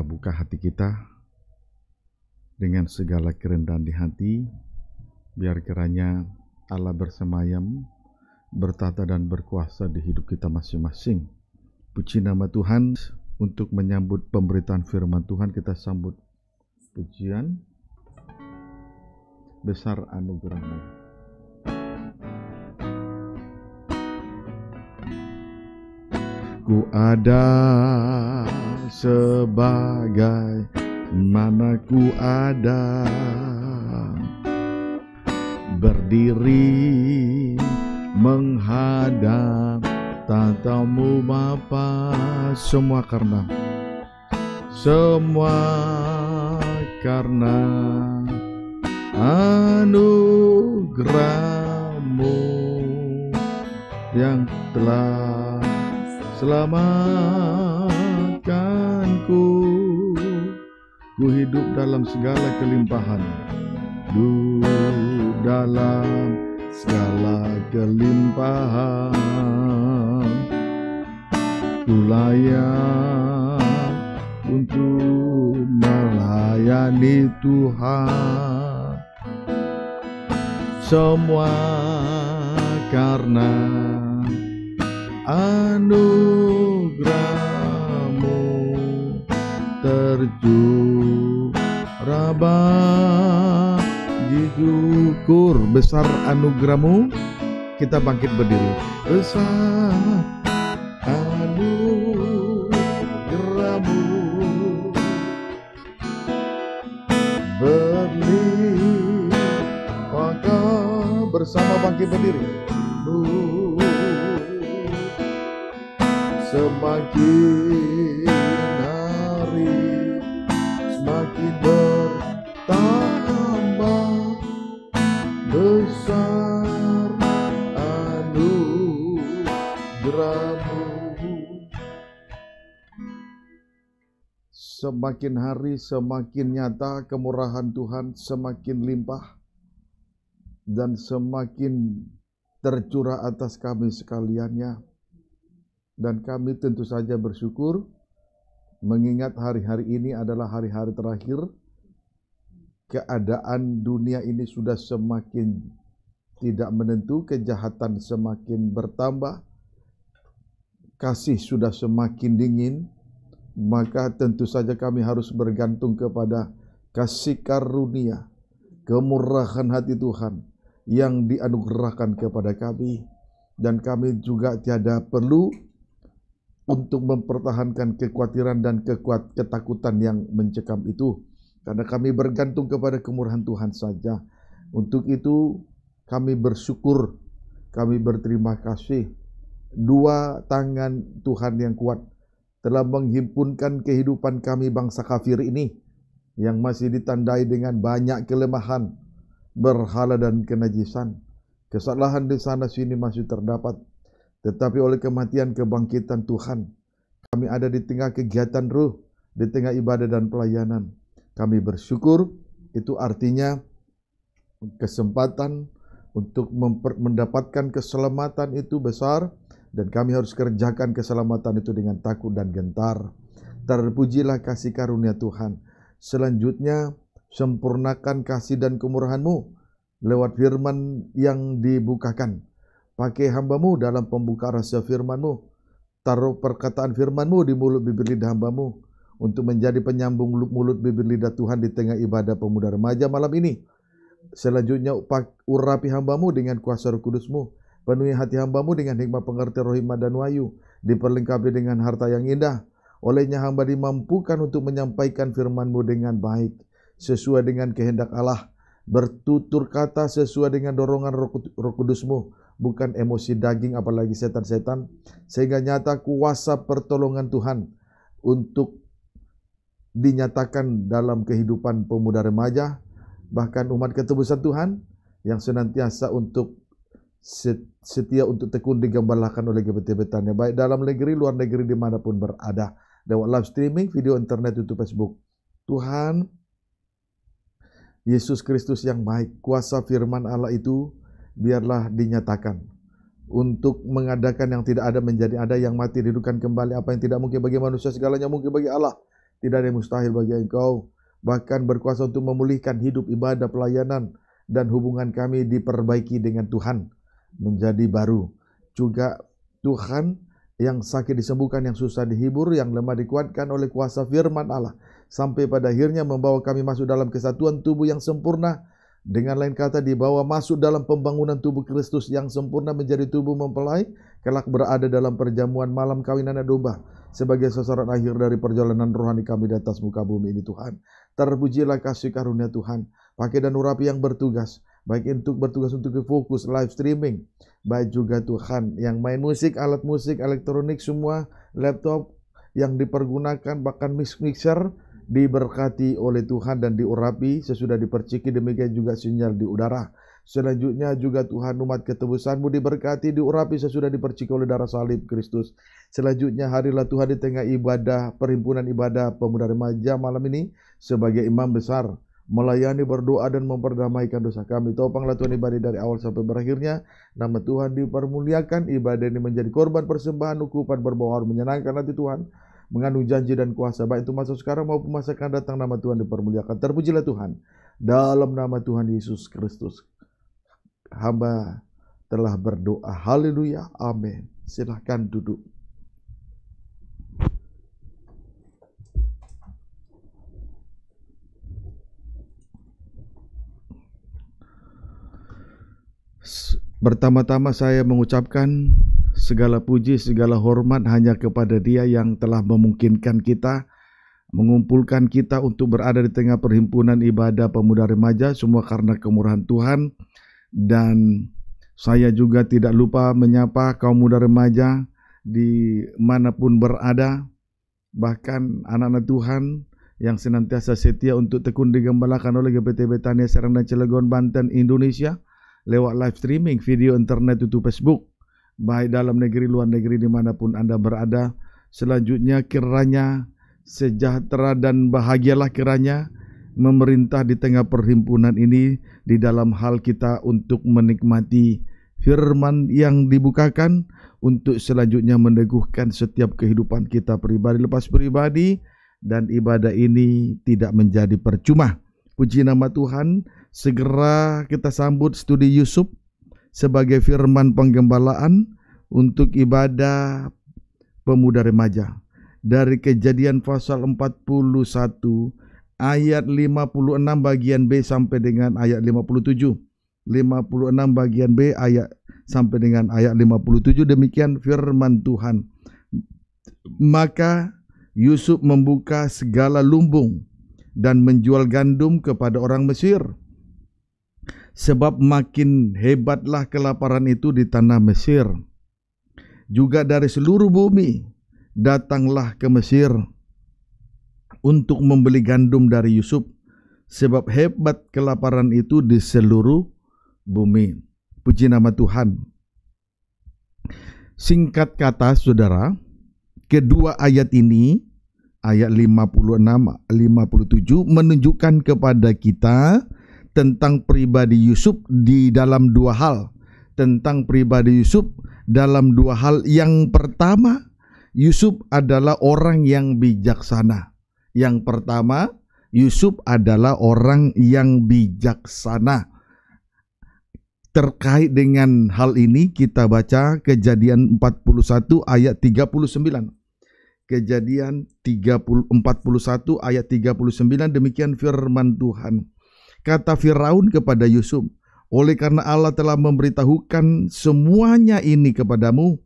kita buka hati kita dengan segala kerendahan di hati, biar kiranya Allah bersemayam, bertata dan berkuasa di hidup kita masing-masing. Puji nama Tuhan untuk menyambut pemberitaan firman Tuhan kita sambut pujian besar anugerahmu. Ku ada sebagai manaku ada berdiri menghadap tatamu Bapa semua karena semua karena anugerahmu yang telah selamat ku hidup dalam segala kelimpahan duduk dalam segala kelimpahan ku layak untuk melayani Tuhan semua karena anugerah terju raba syukur besar anugerahmu kita bangkit berdiri besar anugerahmu maka bersama bangkit berdiri semakin Semakin hari semakin nyata kemurahan Tuhan semakin limpah dan semakin tercurah atas kami sekaliannya. Dan kami tentu saja bersyukur mengingat hari-hari ini adalah hari-hari terakhir. Keadaan dunia ini sudah semakin tidak menentu, kejahatan semakin bertambah, kasih sudah semakin dingin, maka tentu saja kami harus bergantung kepada kasih karunia, kemurahan hati Tuhan yang dianugerahkan kepada kami dan kami juga tiada perlu untuk mempertahankan kekhawatiran dan kekuat ketakutan yang mencekam itu karena kami bergantung kepada kemurahan Tuhan saja. Untuk itu kami bersyukur, kami berterima kasih dua tangan Tuhan yang kuat telah menghimpunkan kehidupan kami bangsa kafir ini yang masih ditandai dengan banyak kelemahan, berhala dan kenajisan. Kesalahan di sana sini masih terdapat. Tetapi oleh kematian kebangkitan Tuhan, kami ada di tengah kegiatan ruh, di tengah ibadah dan pelayanan. Kami bersyukur, itu artinya kesempatan untuk mendapatkan keselamatan itu besar, dan kami harus kerjakan keselamatan itu dengan takut dan gentar. Terpujilah kasih karunia Tuhan. Selanjutnya, sempurnakan kasih dan kemurahanmu lewat firman yang dibukakan. Pakai hambamu dalam pembuka rahasia firmanmu. Taruh perkataan firmanmu di mulut bibir lidah hambamu untuk menjadi penyambung mulut bibir lidah Tuhan di tengah ibadah pemuda remaja malam ini. Selanjutnya urapi hambamu dengan kuasa roh kudusmu Penuhi hati hambamu dengan hikmah pengertian rohimah dan wayu, Diperlengkapi dengan harta yang indah. Olehnya hamba dimampukan untuk menyampaikan firmanmu dengan baik. Sesuai dengan kehendak Allah. Bertutur kata sesuai dengan dorongan roh kudusmu. Bukan emosi daging apalagi setan-setan. Sehingga nyata kuasa pertolongan Tuhan. Untuk dinyatakan dalam kehidupan pemuda remaja. Bahkan umat ketebusan Tuhan yang senantiasa untuk setia untuk tekun digambarkan oleh gebetan-gebetannya baik dalam negeri luar negeri dimanapun berada lewat live streaming video internet YouTube Facebook Tuhan Yesus Kristus yang baik kuasa firman Allah itu biarlah dinyatakan untuk mengadakan yang tidak ada menjadi ada yang mati dihidupkan kembali apa yang tidak mungkin bagi manusia segalanya mungkin bagi Allah tidak ada yang mustahil bagi engkau bahkan berkuasa untuk memulihkan hidup ibadah pelayanan dan hubungan kami diperbaiki dengan Tuhan menjadi baru. Juga Tuhan yang sakit disembuhkan, yang susah dihibur, yang lemah dikuatkan oleh kuasa firman Allah. Sampai pada akhirnya membawa kami masuk dalam kesatuan tubuh yang sempurna. Dengan lain kata dibawa masuk dalam pembangunan tubuh Kristus yang sempurna menjadi tubuh mempelai. Kelak berada dalam perjamuan malam kawinan domba. Sebagai sasaran akhir dari perjalanan rohani kami di atas muka bumi ini Tuhan. Terpujilah kasih karunia Tuhan. Pakai dan urapi yang bertugas baik untuk bertugas untuk fokus live streaming, baik juga Tuhan yang main musik, alat musik, elektronik semua, laptop yang dipergunakan bahkan mix mixer diberkati oleh Tuhan dan diurapi sesudah diperciki demikian juga sinyal di udara. Selanjutnya juga Tuhan umat ketebusanmu diberkati, diurapi sesudah diperciki oleh darah salib Kristus. Selanjutnya harilah Tuhan di tengah ibadah, perhimpunan ibadah pemuda remaja malam ini sebagai imam besar melayani berdoa dan memperdamaikan dosa kami. Topanglah Tuhan ibadah dari awal sampai berakhirnya. Nama Tuhan dipermuliakan, ibadah ini menjadi korban persembahan, ukupan berbau menyenangkan hati Tuhan. Mengandung janji dan kuasa, baik itu masa sekarang maupun masa akan datang, nama Tuhan dipermuliakan. Terpujilah Tuhan, dalam nama Tuhan Yesus Kristus. Hamba telah berdoa. Haleluya, amin. Silahkan duduk. Pertama-tama saya mengucapkan segala puji, segala hormat hanya kepada Dia yang telah memungkinkan kita mengumpulkan kita untuk berada di tengah perhimpunan ibadah pemuda remaja semua karena kemurahan Tuhan dan saya juga tidak lupa menyapa kaum muda remaja di manapun berada bahkan anak-anak Tuhan yang senantiasa setia untuk tekun digembalakan oleh GPT Betania Serang dan Cilegon Banten Indonesia lewat live streaming, video internet YouTube Facebook, baik dalam negeri luar negeri dimanapun Anda berada. Selanjutnya kiranya sejahtera dan bahagialah kiranya memerintah di tengah perhimpunan ini di dalam hal kita untuk menikmati firman yang dibukakan untuk selanjutnya meneguhkan setiap kehidupan kita pribadi lepas pribadi dan ibadah ini tidak menjadi percuma. Puji nama Tuhan segera kita sambut studi Yusuf sebagai firman penggembalaan untuk ibadah pemuda remaja. Dari kejadian pasal 41 ayat 56 bagian B sampai dengan ayat 57. 56 bagian B ayat sampai dengan ayat 57 demikian firman Tuhan. Maka Yusuf membuka segala lumbung dan menjual gandum kepada orang Mesir sebab makin hebatlah kelaparan itu di tanah Mesir. Juga dari seluruh bumi datanglah ke Mesir untuk membeli gandum dari Yusuf sebab hebat kelaparan itu di seluruh bumi. Puji nama Tuhan. Singkat kata saudara, kedua ayat ini ayat 56 57 menunjukkan kepada kita tentang pribadi Yusuf di dalam dua hal tentang pribadi Yusuf dalam dua hal yang pertama Yusuf adalah orang yang bijaksana yang pertama Yusuf adalah orang yang bijaksana terkait dengan hal ini kita baca kejadian 41 ayat 39 Kejadian 30, 41 ayat 39 demikian firman Tuhan. Kata Firaun kepada Yusuf, "Oleh karena Allah telah memberitahukan semuanya ini kepadamu,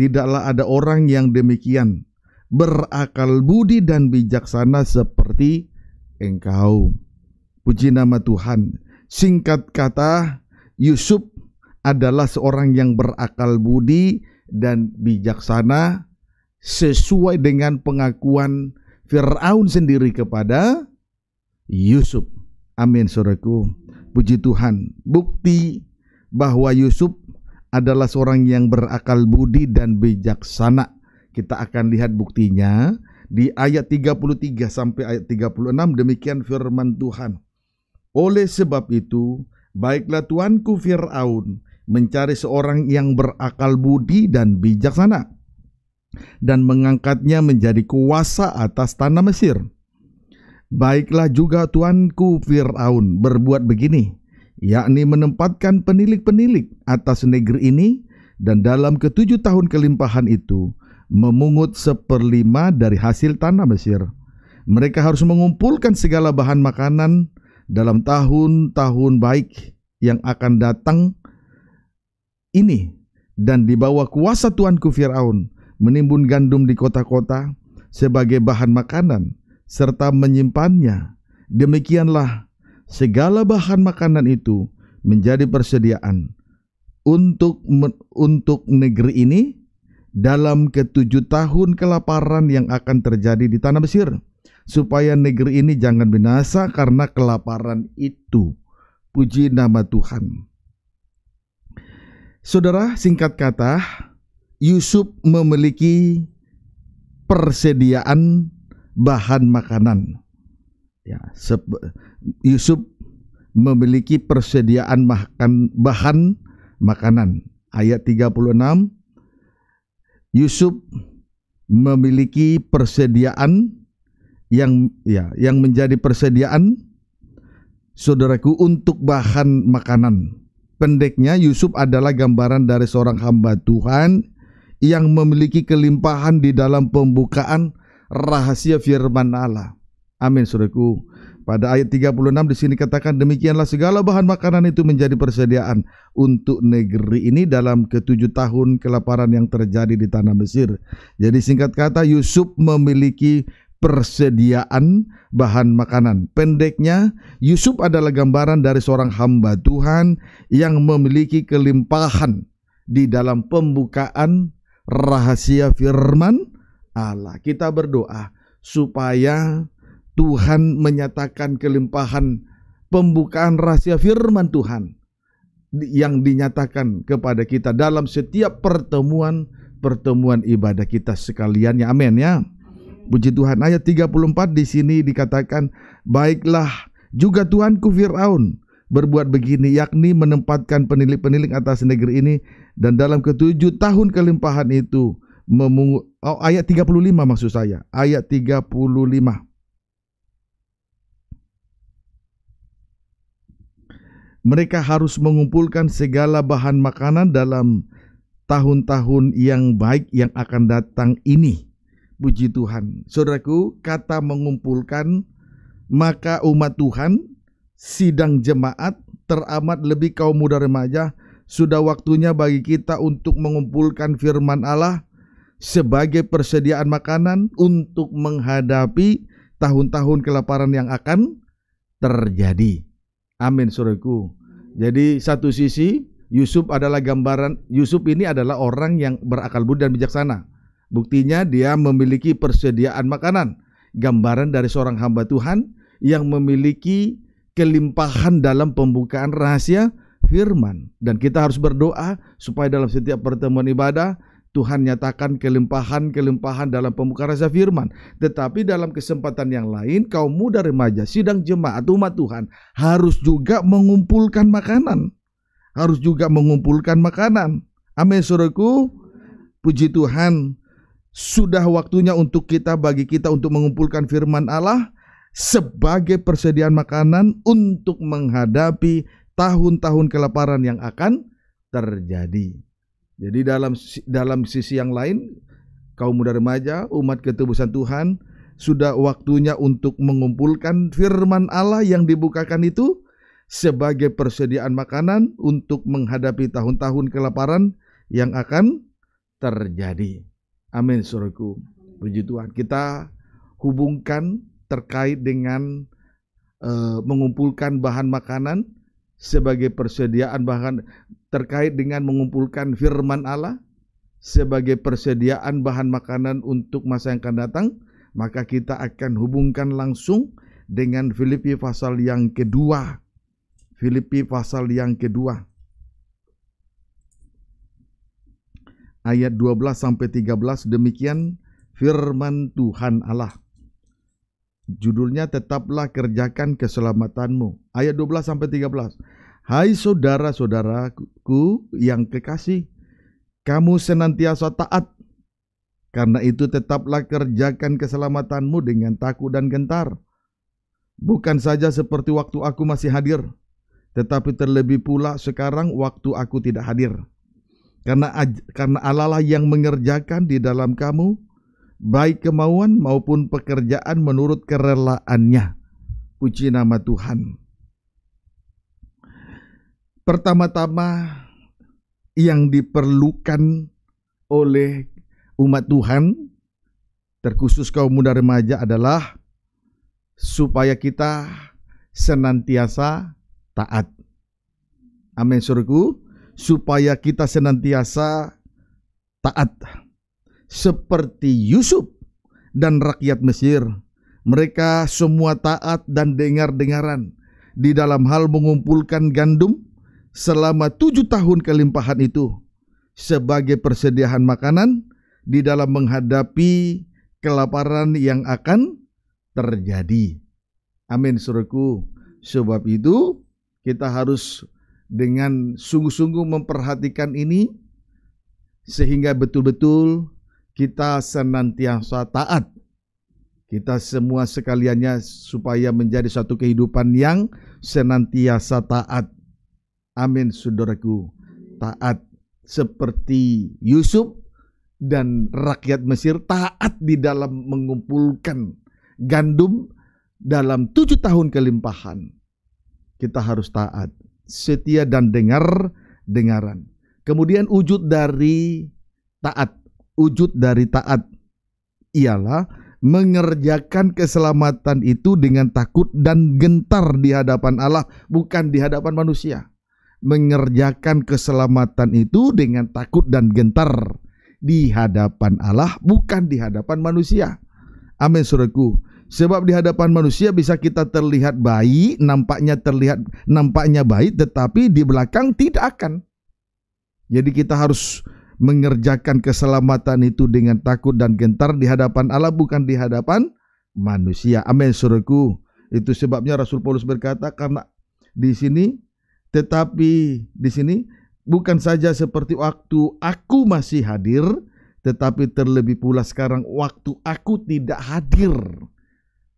tidaklah ada orang yang demikian berakal budi dan bijaksana seperti engkau." Puji nama Tuhan. Singkat kata, Yusuf adalah seorang yang berakal budi dan bijaksana sesuai dengan pengakuan Firaun sendiri kepada Yusuf. Amin saudaraku. Puji Tuhan. Bukti bahwa Yusuf adalah seorang yang berakal budi dan bijaksana. Kita akan lihat buktinya di ayat 33 sampai ayat 36 demikian firman Tuhan. Oleh sebab itu, baiklah tuanku Firaun mencari seorang yang berakal budi dan bijaksana dan mengangkatnya menjadi kuasa atas tanah Mesir Baiklah juga tuanku Fir'aun berbuat begini, yakni menempatkan penilik-penilik atas negeri ini, dan dalam ketujuh tahun kelimpahan itu, memungut seperlima dari hasil tanah Mesir. Mereka harus mengumpulkan segala bahan makanan dalam tahun-tahun baik yang akan datang ini dan di bawah kuasa Tuanku Firaun menimbun gandum di kota-kota sebagai bahan makanan serta menyimpannya. Demikianlah segala bahan makanan itu menjadi persediaan untuk untuk negeri ini dalam ketujuh tahun kelaparan yang akan terjadi di tanah Mesir supaya negeri ini jangan binasa karena kelaparan itu puji nama Tuhan Saudara singkat kata Yusuf memiliki persediaan bahan makanan. Ya, Yusuf memiliki persediaan makan bahan makanan. Ayat 36 Yusuf memiliki persediaan yang ya yang menjadi persediaan saudaraku untuk bahan makanan. Pendeknya Yusuf adalah gambaran dari seorang hamba Tuhan yang memiliki kelimpahan di dalam pembukaan rahasia firman Allah. Amin saudaraku. Pada ayat 36 di sini katakan demikianlah segala bahan makanan itu menjadi persediaan untuk negeri ini dalam ketujuh tahun kelaparan yang terjadi di tanah Mesir. Jadi singkat kata Yusuf memiliki persediaan bahan makanan. Pendeknya, Yusuf adalah gambaran dari seorang hamba Tuhan yang memiliki kelimpahan di dalam pembukaan rahasia firman Allah. Kita berdoa supaya Tuhan menyatakan kelimpahan pembukaan rahasia firman Tuhan yang dinyatakan kepada kita dalam setiap pertemuan pertemuan ibadah kita sekalian ya amin ya puji Tuhan ayat 34 di sini dikatakan baiklah juga Tuhanku Firaun berbuat begini yakni menempatkan penilik-penilik atas negeri ini dan dalam ketujuh tahun kelimpahan itu memungut oh, ayat 35 maksud saya, ayat 35. Mereka harus mengumpulkan segala bahan makanan dalam tahun-tahun yang baik yang akan datang ini. Puji Tuhan. Saudaraku, kata mengumpulkan maka umat Tuhan sidang jemaat teramat lebih kaum muda remaja sudah waktunya bagi kita untuk mengumpulkan firman Allah sebagai persediaan makanan untuk menghadapi tahun-tahun kelaparan yang akan terjadi. Amin suruhku. Jadi satu sisi Yusuf adalah gambaran Yusuf ini adalah orang yang berakal budi dan bijaksana. Buktinya dia memiliki persediaan makanan, gambaran dari seorang hamba Tuhan yang memiliki kelimpahan dalam pembukaan rahasia firman dan kita harus berdoa supaya dalam setiap pertemuan ibadah Tuhan nyatakan kelimpahan-kelimpahan dalam pembukaan rasa firman. Tetapi dalam kesempatan yang lain, kaum muda remaja, sidang jemaat, umat Tuhan harus juga mengumpulkan makanan. Harus juga mengumpulkan makanan. Amin, suruhku. Puji Tuhan, sudah waktunya untuk kita, bagi kita untuk mengumpulkan firman Allah sebagai persediaan makanan untuk menghadapi tahun-tahun kelaparan yang akan terjadi. Jadi dalam dalam sisi yang lain kaum muda remaja, umat ketebusan Tuhan sudah waktunya untuk mengumpulkan firman Allah yang dibukakan itu sebagai persediaan makanan untuk menghadapi tahun-tahun kelaparan yang akan terjadi. Amin suruhku. Puji Tuhan. Kita hubungkan terkait dengan uh, mengumpulkan bahan makanan sebagai persediaan bahan terkait dengan mengumpulkan firman Allah sebagai persediaan bahan makanan untuk masa yang akan datang, maka kita akan hubungkan langsung dengan Filipi pasal yang kedua. Filipi pasal yang kedua. Ayat 12 sampai 13 demikian firman Tuhan Allah. Judulnya tetaplah kerjakan keselamatanmu. Ayat 12 sampai 13. Hai saudara-saudaraku yang kekasih, kamu senantiasa taat. Karena itu tetaplah kerjakan keselamatanmu dengan takut dan gentar. Bukan saja seperti waktu aku masih hadir, tetapi terlebih pula sekarang waktu aku tidak hadir. Karena karena Allah lah yang mengerjakan di dalam kamu baik kemauan maupun pekerjaan menurut kerelaannya. Puji nama Tuhan. Pertama-tama yang diperlukan oleh umat Tuhan, terkhusus kaum muda remaja adalah supaya kita senantiasa taat. Amin surku, supaya kita senantiasa taat. Seperti Yusuf dan rakyat Mesir, mereka semua taat dan dengar-dengaran di dalam hal mengumpulkan gandum selama tujuh tahun kelimpahan itu sebagai persediaan makanan di dalam menghadapi kelaparan yang akan terjadi. Amin suruhku. Sebab itu kita harus dengan sungguh-sungguh memperhatikan ini sehingga betul-betul kita senantiasa taat. Kita semua sekaliannya supaya menjadi satu kehidupan yang senantiasa taat. Amin saudaraku. Taat seperti Yusuf dan rakyat Mesir taat di dalam mengumpulkan gandum dalam tujuh tahun kelimpahan. Kita harus taat, setia dan dengar dengaran. Kemudian wujud dari taat, wujud dari taat ialah mengerjakan keselamatan itu dengan takut dan gentar di hadapan Allah, bukan di hadapan manusia mengerjakan keselamatan itu dengan takut dan gentar di hadapan Allah bukan di hadapan manusia. Amin Saudaraku. Sebab di hadapan manusia bisa kita terlihat baik, nampaknya terlihat nampaknya baik tetapi di belakang tidak akan. Jadi kita harus mengerjakan keselamatan itu dengan takut dan gentar di hadapan Allah bukan di hadapan manusia. Amin Saudaraku. Itu sebabnya Rasul Paulus berkata karena di sini tetapi di sini bukan saja seperti waktu aku masih hadir, tetapi terlebih pula sekarang waktu aku tidak hadir.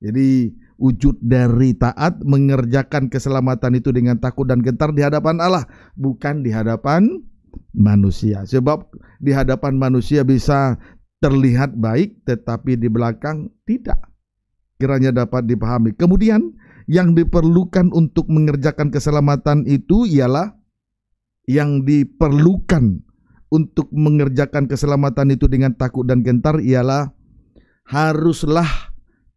Jadi wujud dari taat mengerjakan keselamatan itu dengan takut dan gentar di hadapan Allah, bukan di hadapan manusia. Sebab di hadapan manusia bisa terlihat baik tetapi di belakang tidak. Kiranya dapat dipahami. Kemudian yang diperlukan untuk mengerjakan keselamatan itu ialah yang diperlukan untuk mengerjakan keselamatan itu dengan takut dan gentar ialah haruslah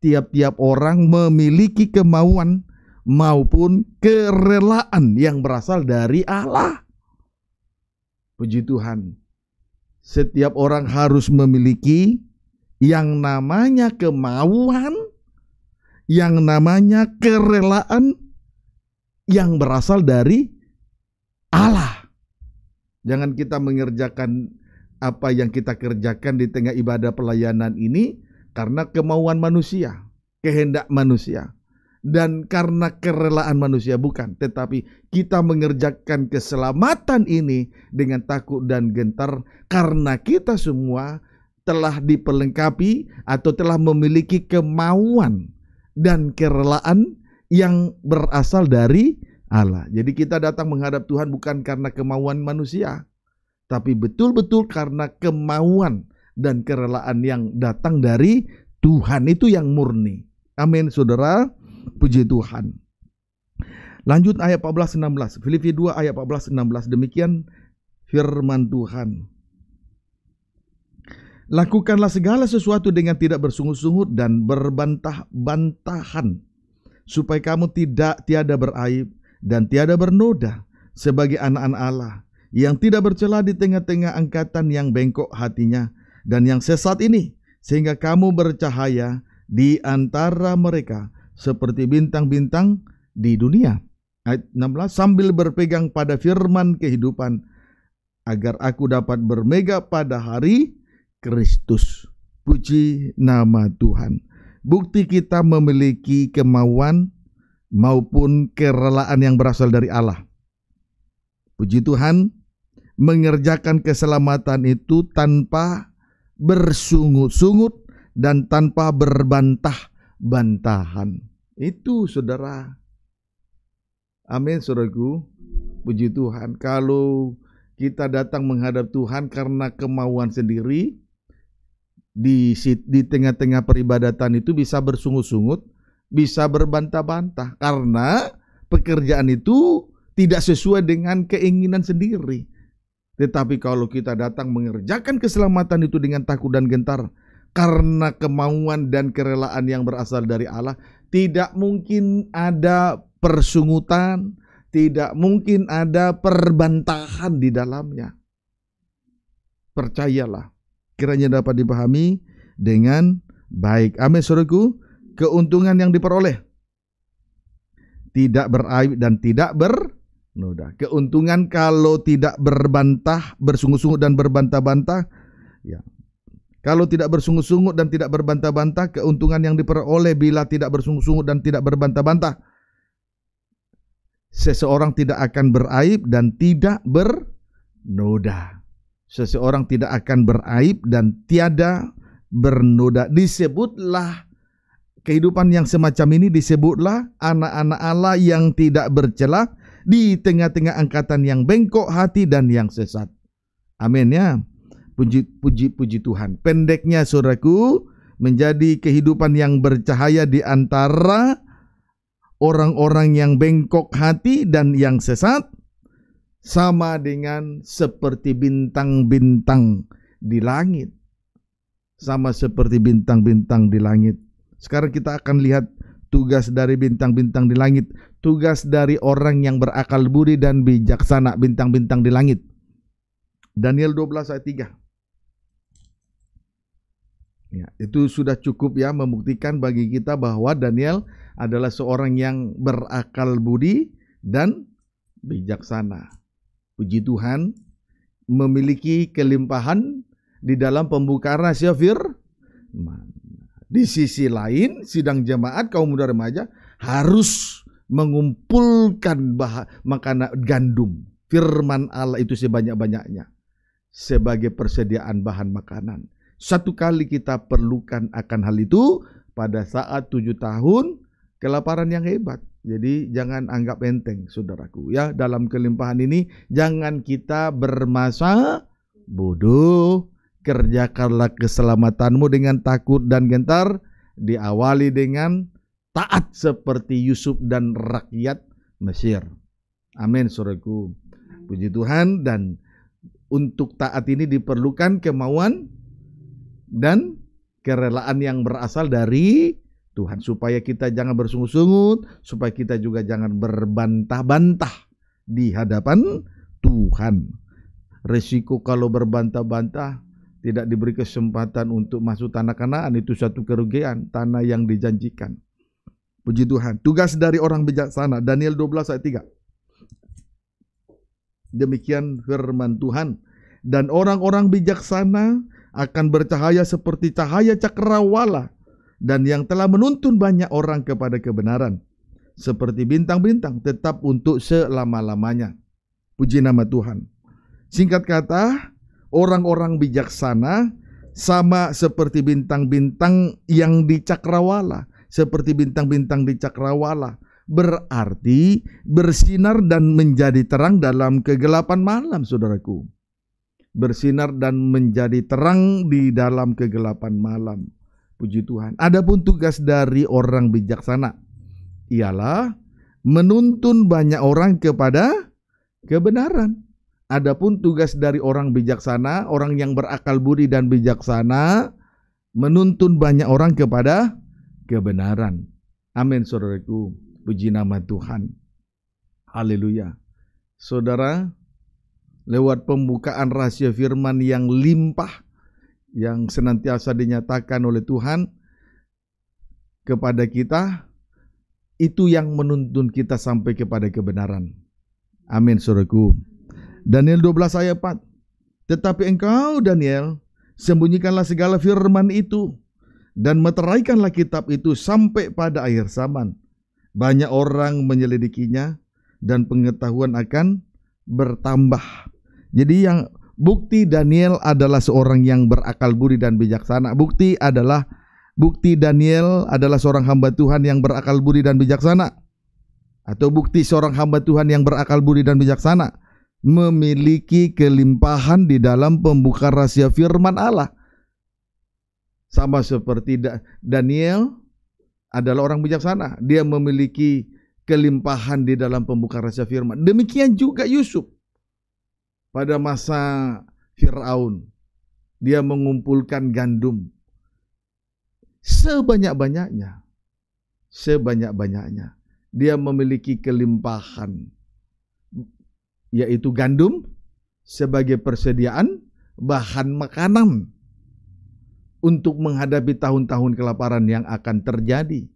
tiap-tiap orang memiliki kemauan maupun kerelaan yang berasal dari Allah. Puji Tuhan. Setiap orang harus memiliki yang namanya kemauan yang namanya kerelaan yang berasal dari Allah. Jangan kita mengerjakan apa yang kita kerjakan di tengah ibadah pelayanan ini karena kemauan manusia, kehendak manusia dan karena kerelaan manusia bukan, tetapi kita mengerjakan keselamatan ini dengan takut dan gentar karena kita semua telah diperlengkapi atau telah memiliki kemauan dan kerelaan yang berasal dari Allah. Jadi kita datang menghadap Tuhan bukan karena kemauan manusia, tapi betul-betul karena kemauan dan kerelaan yang datang dari Tuhan itu yang murni. Amin saudara, puji Tuhan. Lanjut ayat 14 16. Filipi 2 ayat 14 16 demikian firman Tuhan. Lakukanlah segala sesuatu dengan tidak bersungut-sungut dan berbantah-bantahan, supaya kamu tidak tiada beraib dan tiada bernoda sebagai anak-anak Allah yang tidak bercela di tengah-tengah angkatan yang bengkok hatinya dan yang sesat ini, sehingga kamu bercahaya di antara mereka seperti bintang-bintang di dunia. Ayat 16 sambil berpegang pada firman kehidupan agar aku dapat bermega pada hari Kristus. Puji nama Tuhan. Bukti kita memiliki kemauan maupun kerelaan yang berasal dari Allah. Puji Tuhan, mengerjakan keselamatan itu tanpa bersungut-sungut dan tanpa berbantah-bantahan. Itu saudara. Amin saudaraku. Puji Tuhan. Kalau kita datang menghadap Tuhan karena kemauan sendiri, di di tengah-tengah peribadatan itu bisa bersungut-sungut, bisa berbantah-bantah karena pekerjaan itu tidak sesuai dengan keinginan sendiri. Tetapi kalau kita datang mengerjakan keselamatan itu dengan takut dan gentar karena kemauan dan kerelaan yang berasal dari Allah, tidak mungkin ada persungutan, tidak mungkin ada perbantahan di dalamnya. Percayalah, kiranya dapat dipahami dengan baik. Amin suruhku, keuntungan yang diperoleh tidak beraib dan tidak ber bernoda. Keuntungan kalau tidak berbantah, bersungguh-sungguh dan berbantah-bantah, ya. Kalau tidak bersungguh-sungguh dan tidak berbantah-bantah, keuntungan yang diperoleh bila tidak bersungguh-sungguh dan tidak berbantah-bantah, seseorang tidak akan beraib dan tidak bernoda. Seseorang tidak akan beraib dan tiada bernoda. Disebutlah kehidupan yang semacam ini disebutlah anak-anak Allah yang tidak bercela di tengah-tengah angkatan yang bengkok hati dan yang sesat. Amin ya. Puji puji puji Tuhan. Pendeknya saudaraku menjadi kehidupan yang bercahaya di antara orang-orang yang bengkok hati dan yang sesat sama dengan seperti bintang-bintang di langit. Sama seperti bintang-bintang di langit. Sekarang kita akan lihat tugas dari bintang-bintang di langit, tugas dari orang yang berakal budi dan bijaksana bintang-bintang di langit. Daniel 12 ayat 3. Ya, itu sudah cukup ya membuktikan bagi kita bahwa Daniel adalah seorang yang berakal budi dan bijaksana puji Tuhan memiliki kelimpahan di dalam pembukaan rahasia firman. Di sisi lain, sidang jemaat kaum muda remaja harus mengumpulkan bahan makanan gandum firman Allah itu sebanyak-banyaknya sebagai persediaan bahan makanan. Satu kali kita perlukan akan hal itu pada saat tujuh tahun kelaparan yang hebat. Jadi jangan anggap enteng saudaraku ya dalam kelimpahan ini jangan kita bermasa bodoh kerjakanlah keselamatanmu dengan takut dan gentar diawali dengan taat seperti Yusuf dan rakyat Mesir. Amin saudaraku. Puji Tuhan dan untuk taat ini diperlukan kemauan dan kerelaan yang berasal dari Tuhan supaya kita jangan bersungut-sungut, supaya kita juga jangan berbantah-bantah di hadapan Tuhan. Resiko kalau berbantah-bantah tidak diberi kesempatan untuk masuk tanah kanaan itu satu kerugian, tanah yang dijanjikan. Puji Tuhan. Tugas dari orang bijaksana, Daniel 12 ayat 3. Demikian firman Tuhan. Dan orang-orang bijaksana akan bercahaya seperti cahaya cakrawala dan yang telah menuntun banyak orang kepada kebenaran seperti bintang-bintang tetap untuk selama-lamanya. Puji nama Tuhan. Singkat kata, orang-orang bijaksana sama seperti bintang-bintang yang di cakrawala, seperti bintang-bintang di cakrawala, berarti bersinar dan menjadi terang dalam kegelapan malam, saudaraku. Bersinar dan menjadi terang di dalam kegelapan malam. Puji Tuhan. Adapun tugas dari orang bijaksana ialah menuntun banyak orang kepada kebenaran. Adapun tugas dari orang bijaksana, orang yang berakal budi dan bijaksana menuntun banyak orang kepada kebenaran. Amin saudaraku. Puji nama Tuhan. Haleluya. Saudara, lewat pembukaan rahasia firman yang limpah yang senantiasa dinyatakan oleh Tuhan kepada kita itu yang menuntun kita sampai kepada kebenaran. Amin suruhku. Daniel 12 ayat 4. Tetapi engkau Daniel sembunyikanlah segala firman itu dan meteraikanlah kitab itu sampai pada akhir zaman. Banyak orang menyelidikinya dan pengetahuan akan bertambah. Jadi yang Bukti Daniel adalah seorang yang berakal budi dan bijaksana. Bukti adalah bukti Daniel adalah seorang hamba Tuhan yang berakal budi dan bijaksana. Atau bukti seorang hamba Tuhan yang berakal budi dan bijaksana memiliki kelimpahan di dalam pembuka rahasia firman Allah. Sama seperti Daniel adalah orang bijaksana, dia memiliki kelimpahan di dalam pembuka rahasia firman. Demikian juga Yusuf pada masa Firaun. Dia mengumpulkan gandum sebanyak-banyaknya. Sebanyak-banyaknya. Dia memiliki kelimpahan yaitu gandum sebagai persediaan bahan makanan untuk menghadapi tahun-tahun kelaparan yang akan terjadi.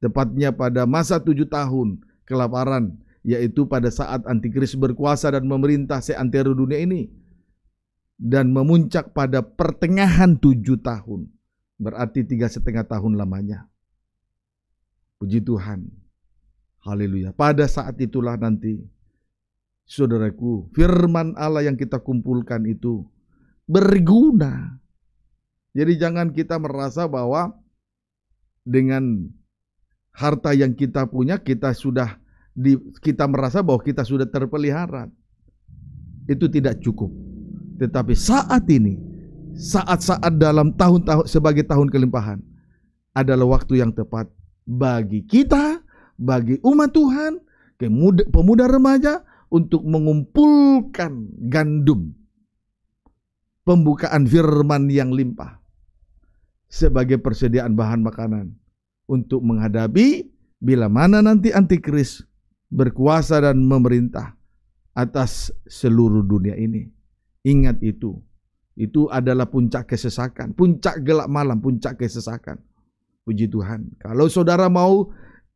Tepatnya pada masa tujuh tahun kelaparan yaitu pada saat antikris berkuasa dan memerintah seantero dunia ini dan memuncak pada pertengahan tujuh tahun berarti tiga setengah tahun lamanya puji Tuhan haleluya pada saat itulah nanti saudaraku firman Allah yang kita kumpulkan itu berguna jadi jangan kita merasa bahwa dengan harta yang kita punya kita sudah di, kita merasa bahwa kita sudah terpelihara. Itu tidak cukup. Tetapi saat ini, saat-saat dalam tahun-tahun sebagai tahun kelimpahan adalah waktu yang tepat bagi kita, bagi umat Tuhan, pemuda, pemuda remaja untuk mengumpulkan gandum pembukaan firman yang limpah sebagai persediaan bahan makanan untuk menghadapi bila mana nanti antikris berkuasa dan memerintah atas seluruh dunia ini. Ingat itu. Itu adalah puncak kesesakan, puncak gelap malam, puncak kesesakan. Puji Tuhan. Kalau saudara mau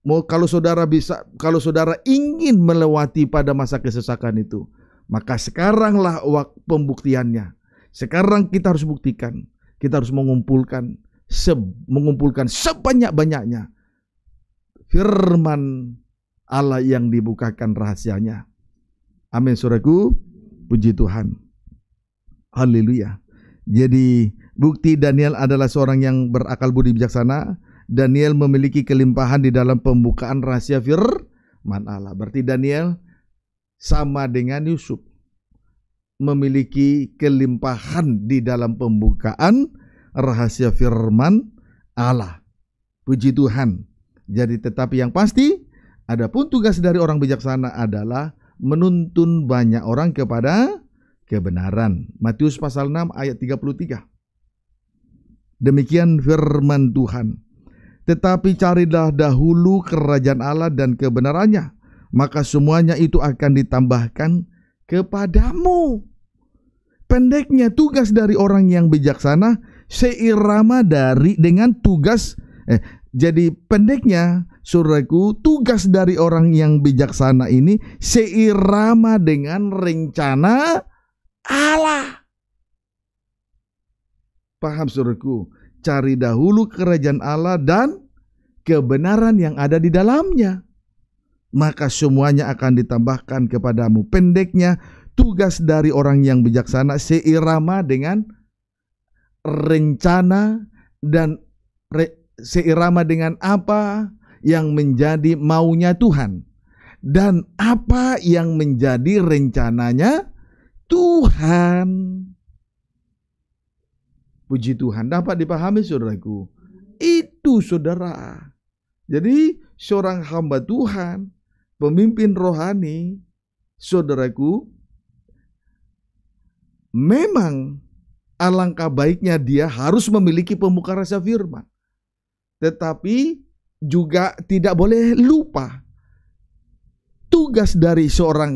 mau kalau saudara bisa kalau saudara ingin melewati pada masa kesesakan itu, maka sekaranglah pembuktiannya. Sekarang kita harus buktikan, kita harus mengumpulkan se mengumpulkan sebanyak-banyaknya firman Allah yang dibukakan rahasianya. Amin suraku, puji Tuhan. Haleluya. Jadi bukti Daniel adalah seorang yang berakal budi bijaksana. Daniel memiliki kelimpahan di dalam pembukaan rahasia firman Allah. Berarti Daniel sama dengan Yusuf memiliki kelimpahan di dalam pembukaan rahasia firman Allah. Puji Tuhan. Jadi tetapi yang pasti Adapun tugas dari orang bijaksana adalah menuntun banyak orang kepada kebenaran. Matius pasal 6 ayat 33. Demikian firman Tuhan. Tetapi carilah dahulu kerajaan Allah dan kebenarannya, maka semuanya itu akan ditambahkan kepadamu. Pendeknya tugas dari orang yang bijaksana seirama dari dengan tugas eh jadi pendeknya Suraku, tugas dari orang yang bijaksana ini seirama dengan rencana Allah. Paham suraku? Cari dahulu kerajaan Allah dan kebenaran yang ada di dalamnya. Maka semuanya akan ditambahkan kepadamu. Pendeknya, tugas dari orang yang bijaksana seirama dengan rencana dan re, seirama dengan apa yang menjadi maunya Tuhan dan apa yang menjadi rencananya Tuhan. Puji Tuhan, dapat dipahami saudaraku. Itu saudara. Jadi seorang hamba Tuhan, pemimpin rohani, saudaraku, memang alangkah baiknya dia harus memiliki pemuka rasa firman. Tetapi juga tidak boleh lupa tugas dari seorang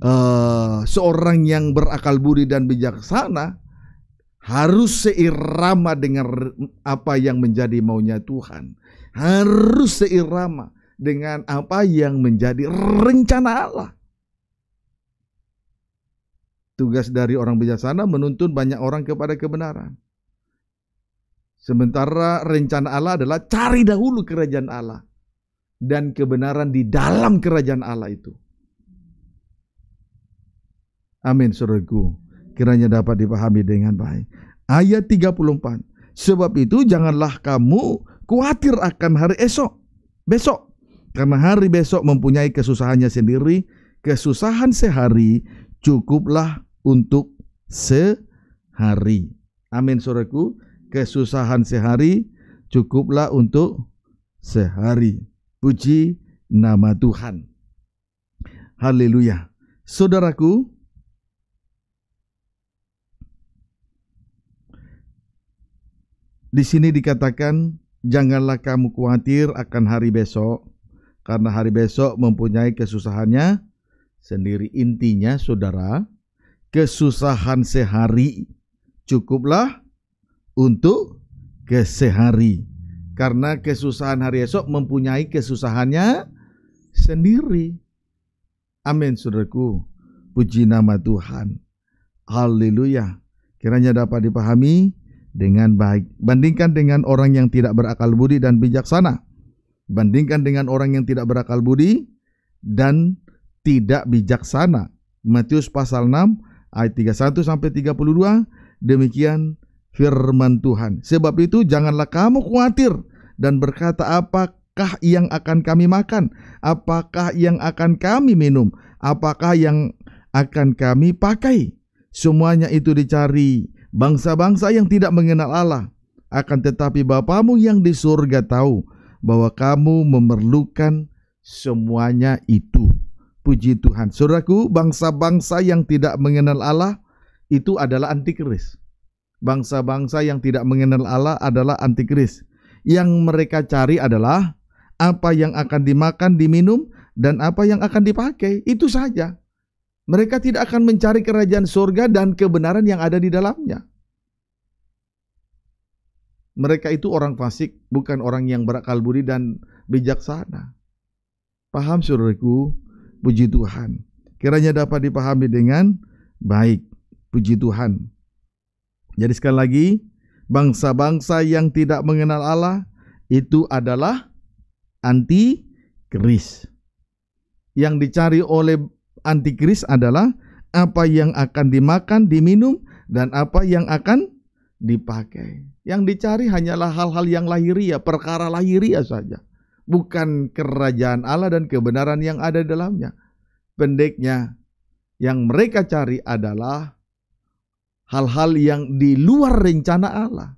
uh, seorang yang berakal budi dan bijaksana harus seirama dengan apa yang menjadi maunya Tuhan. Harus seirama dengan apa yang menjadi rencana Allah. Tugas dari orang bijaksana menuntun banyak orang kepada kebenaran. Sementara rencana Allah adalah cari dahulu kerajaan Allah dan kebenaran di dalam kerajaan Allah itu. Amin, saudaraku. Kiranya dapat dipahami dengan baik. Ayat 34. Sebab itu janganlah kamu khawatir akan hari esok, besok. Karena hari besok mempunyai kesusahannya sendiri, kesusahan sehari cukuplah untuk sehari. Amin, saudaraku kesusahan sehari cukuplah untuk sehari. Puji nama Tuhan. Haleluya. Saudaraku, di sini dikatakan janganlah kamu khawatir akan hari besok karena hari besok mempunyai kesusahannya sendiri. Intinya saudara, kesusahan sehari cukuplah untuk kesehari. Karena kesusahan hari esok mempunyai kesusahannya sendiri. Amin, saudaraku. Puji nama Tuhan. Haleluya. Kiranya dapat dipahami dengan baik. Bandingkan dengan orang yang tidak berakal budi dan bijaksana. Bandingkan dengan orang yang tidak berakal budi dan tidak bijaksana. Matius pasal 6 ayat 31 sampai 32. Demikian firman Tuhan. Sebab itu janganlah kamu khawatir dan berkata apakah yang akan kami makan, apakah yang akan kami minum, apakah yang akan kami pakai. Semuanya itu dicari bangsa-bangsa yang tidak mengenal Allah. Akan tetapi Bapamu yang di surga tahu bahwa kamu memerlukan semuanya itu. Puji Tuhan. Saudaraku, bangsa-bangsa yang tidak mengenal Allah itu adalah antikris. Bangsa-bangsa yang tidak mengenal Allah adalah antikris. Yang mereka cari adalah apa yang akan dimakan, diminum, dan apa yang akan dipakai. Itu saja. Mereka tidak akan mencari kerajaan surga dan kebenaran yang ada di dalamnya. Mereka itu orang fasik, bukan orang yang berakal budi dan bijaksana. Paham suruhku, Puji Tuhan. Kiranya dapat dipahami dengan baik. Puji Tuhan. Jadi sekali lagi, bangsa-bangsa yang tidak mengenal Allah itu adalah anti kris. Yang dicari oleh anti antikris adalah apa yang akan dimakan, diminum, dan apa yang akan dipakai. Yang dicari hanyalah hal-hal yang lahiria, perkara lahiria saja. Bukan kerajaan Allah dan kebenaran yang ada dalamnya. Pendeknya, yang mereka cari adalah hal-hal yang di luar rencana Allah.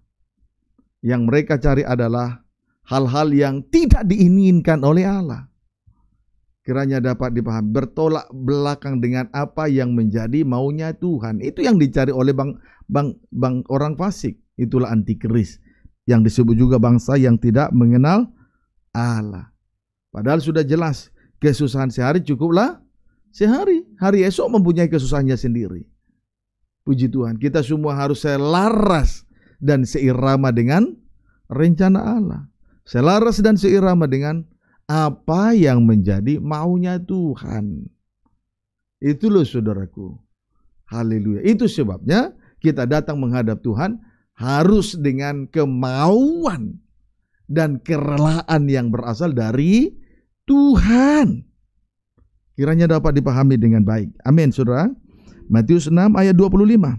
Yang mereka cari adalah hal-hal yang tidak diinginkan oleh Allah. Kiranya dapat dipahami, bertolak belakang dengan apa yang menjadi maunya Tuhan. Itu yang dicari oleh bang, bang, bang orang fasik. Itulah antikris. Yang disebut juga bangsa yang tidak mengenal Allah. Padahal sudah jelas, kesusahan sehari cukuplah sehari. Hari esok mempunyai kesusahannya sendiri. Puji Tuhan, kita semua harus selaras dan seirama dengan rencana Allah. Selaras dan seirama dengan apa yang menjadi maunya Tuhan. Itu loh saudaraku. Haleluya. Itu sebabnya kita datang menghadap Tuhan harus dengan kemauan dan kerelaan yang berasal dari Tuhan. Kiranya dapat dipahami dengan baik. Amin, saudara. Matius 6 ayat 25.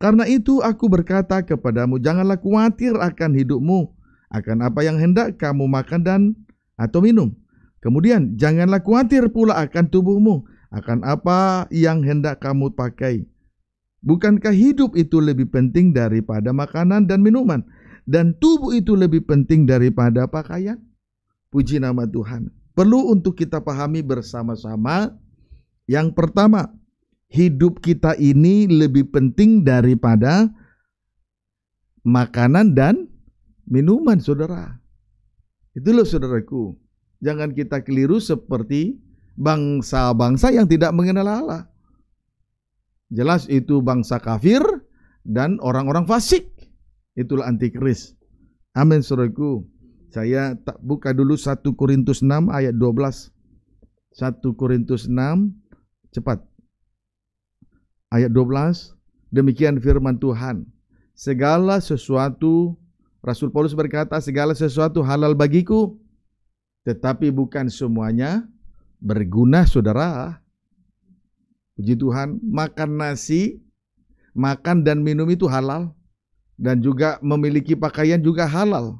Karena itu aku berkata kepadamu janganlah khawatir akan hidupmu, akan apa yang hendak kamu makan dan atau minum. Kemudian janganlah khawatir pula akan tubuhmu, akan apa yang hendak kamu pakai. Bukankah hidup itu lebih penting daripada makanan dan minuman dan tubuh itu lebih penting daripada pakaian? Puji nama Tuhan. Perlu untuk kita pahami bersama-sama yang pertama, hidup kita ini lebih penting daripada makanan dan minuman, saudara. Itu loh saudaraku. Jangan kita keliru seperti bangsa-bangsa yang tidak mengenal Allah. Jelas itu bangsa kafir dan orang-orang fasik. Itulah antikris. Amin saudaraku. Saya tak buka dulu 1 Korintus 6 ayat 12. 1 Korintus 6 Cepat. Ayat 12, demikian firman Tuhan. Segala sesuatu, Rasul Paulus berkata, segala sesuatu halal bagiku, tetapi bukan semuanya berguna, saudara. Puji Tuhan, makan nasi, makan dan minum itu halal, dan juga memiliki pakaian juga halal.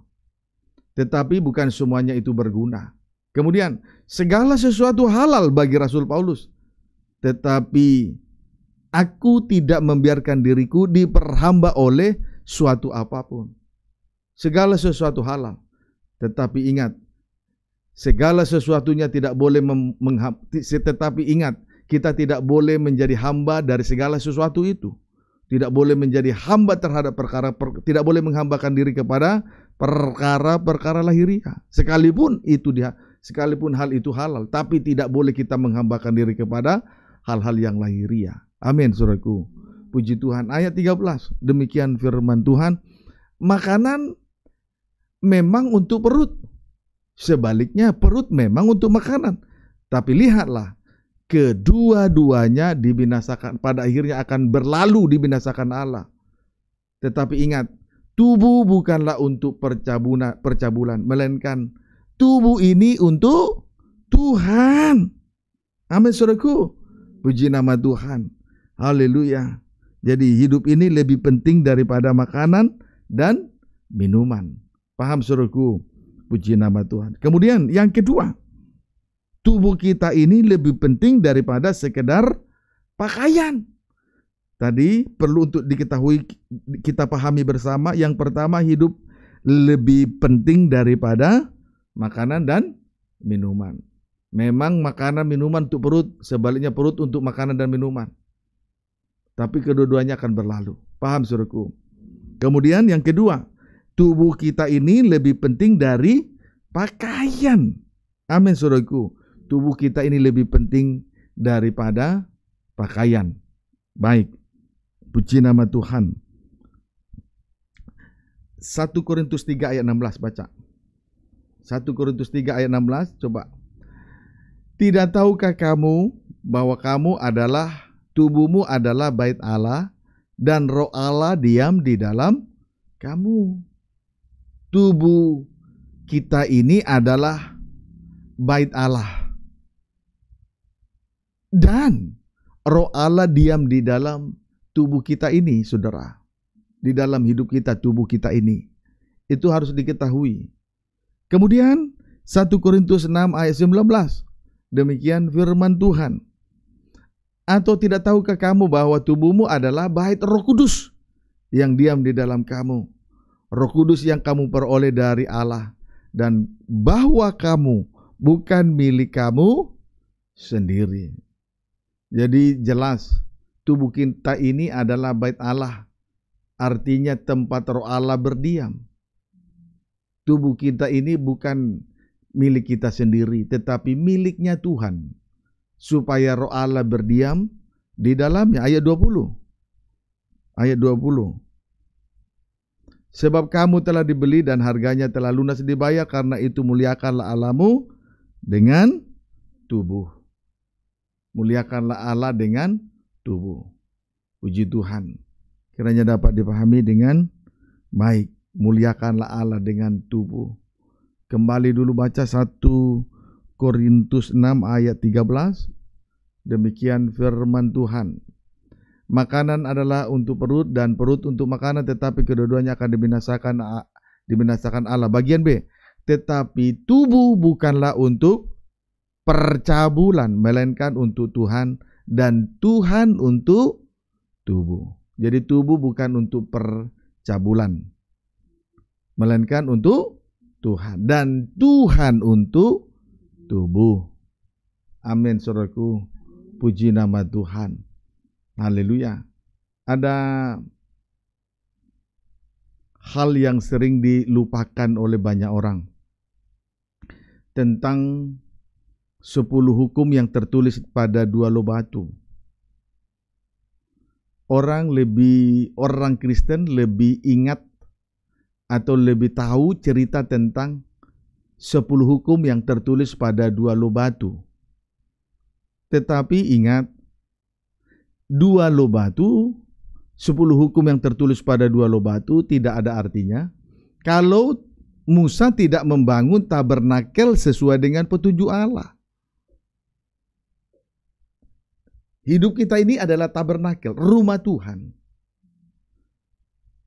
Tetapi bukan semuanya itu berguna. Kemudian, segala sesuatu halal bagi Rasul Paulus, tetapi aku tidak membiarkan diriku diperhamba oleh suatu apapun. Segala sesuatu halal, tetapi ingat, segala sesuatunya tidak boleh mengham, tetapi ingat, kita tidak boleh menjadi hamba dari segala sesuatu itu. Tidak boleh menjadi hamba terhadap perkara, per, tidak boleh menghambakan diri kepada perkara-perkara lahiriah. Sekalipun itu dia, sekalipun hal itu halal, tapi tidak boleh kita menghambakan diri kepada hal-hal yang lahiriah. Amin, saudaraku. Puji Tuhan. Ayat 13. Demikian firman Tuhan. Makanan memang untuk perut. Sebaliknya perut memang untuk makanan. Tapi lihatlah, kedua-duanya dibinasakan. Pada akhirnya akan berlalu dibinasakan Allah. Tetapi ingat, tubuh bukanlah untuk percabuna, percabulan, melainkan tubuh ini untuk Tuhan. Amin, saudaraku. Puji nama Tuhan. Haleluya. Jadi hidup ini lebih penting daripada makanan dan minuman. Paham suruhku? Puji nama Tuhan. Kemudian yang kedua, tubuh kita ini lebih penting daripada sekedar pakaian. Tadi perlu untuk diketahui kita pahami bersama yang pertama hidup lebih penting daripada makanan dan minuman. Memang makanan minuman untuk perut, sebaliknya perut untuk makanan dan minuman. Tapi kedua-duanya akan berlalu. Paham suruhku? Kemudian yang kedua, tubuh kita ini lebih penting dari pakaian. Amin suruhku. Tubuh kita ini lebih penting daripada pakaian. Baik. Puji nama Tuhan. 1 Korintus 3 ayat 16 baca. 1 Korintus 3 ayat 16 coba tidak tahukah kamu bahwa kamu adalah tubuhmu adalah bait Allah dan roh Allah diam di dalam kamu. Tubuh kita ini adalah bait Allah. Dan roh Allah diam di dalam tubuh kita ini, saudara. Di dalam hidup kita, tubuh kita ini. Itu harus diketahui. Kemudian 1 Korintus 6 ayat 19. Demikian firman Tuhan. Atau tidak tahukah kamu bahwa tubuhmu adalah bait Roh Kudus yang diam di dalam kamu? Roh Kudus yang kamu peroleh dari Allah dan bahwa kamu bukan milik kamu sendiri. Jadi jelas tubuh kita ini adalah bait Allah. Artinya tempat roh Allah berdiam. Tubuh kita ini bukan milik kita sendiri, tetapi miliknya Tuhan. Supaya roh Allah berdiam di dalamnya. Ayat 20. Ayat 20. Sebab kamu telah dibeli dan harganya telah lunas dibayar, karena itu muliakanlah Allahmu dengan tubuh. Muliakanlah Allah dengan tubuh. Puji Tuhan. Kiranya dapat dipahami dengan baik. Muliakanlah Allah dengan tubuh. Kembali dulu baca 1 Korintus 6 ayat 13. Demikian firman Tuhan. Makanan adalah untuk perut dan perut untuk makanan tetapi kedua-duanya akan dibinasakan dibinasakan Allah. Bagian B. Tetapi tubuh bukanlah untuk percabulan melainkan untuk Tuhan dan Tuhan untuk tubuh. Jadi tubuh bukan untuk percabulan melainkan untuk Tuhan dan Tuhan untuk tubuh. Amin saudaraku. Puji nama Tuhan. Haleluya. Ada hal yang sering dilupakan oleh banyak orang tentang sepuluh hukum yang tertulis pada dua lobatu. Orang lebih orang Kristen lebih ingat atau lebih tahu cerita tentang sepuluh hukum yang tertulis pada dua lobatu. Tetapi ingat, dua lobatu batu, 10 hukum yang tertulis pada dua lobatu tidak ada artinya. Kalau Musa tidak membangun tabernakel sesuai dengan petunjuk Allah. Hidup kita ini adalah tabernakel, rumah Tuhan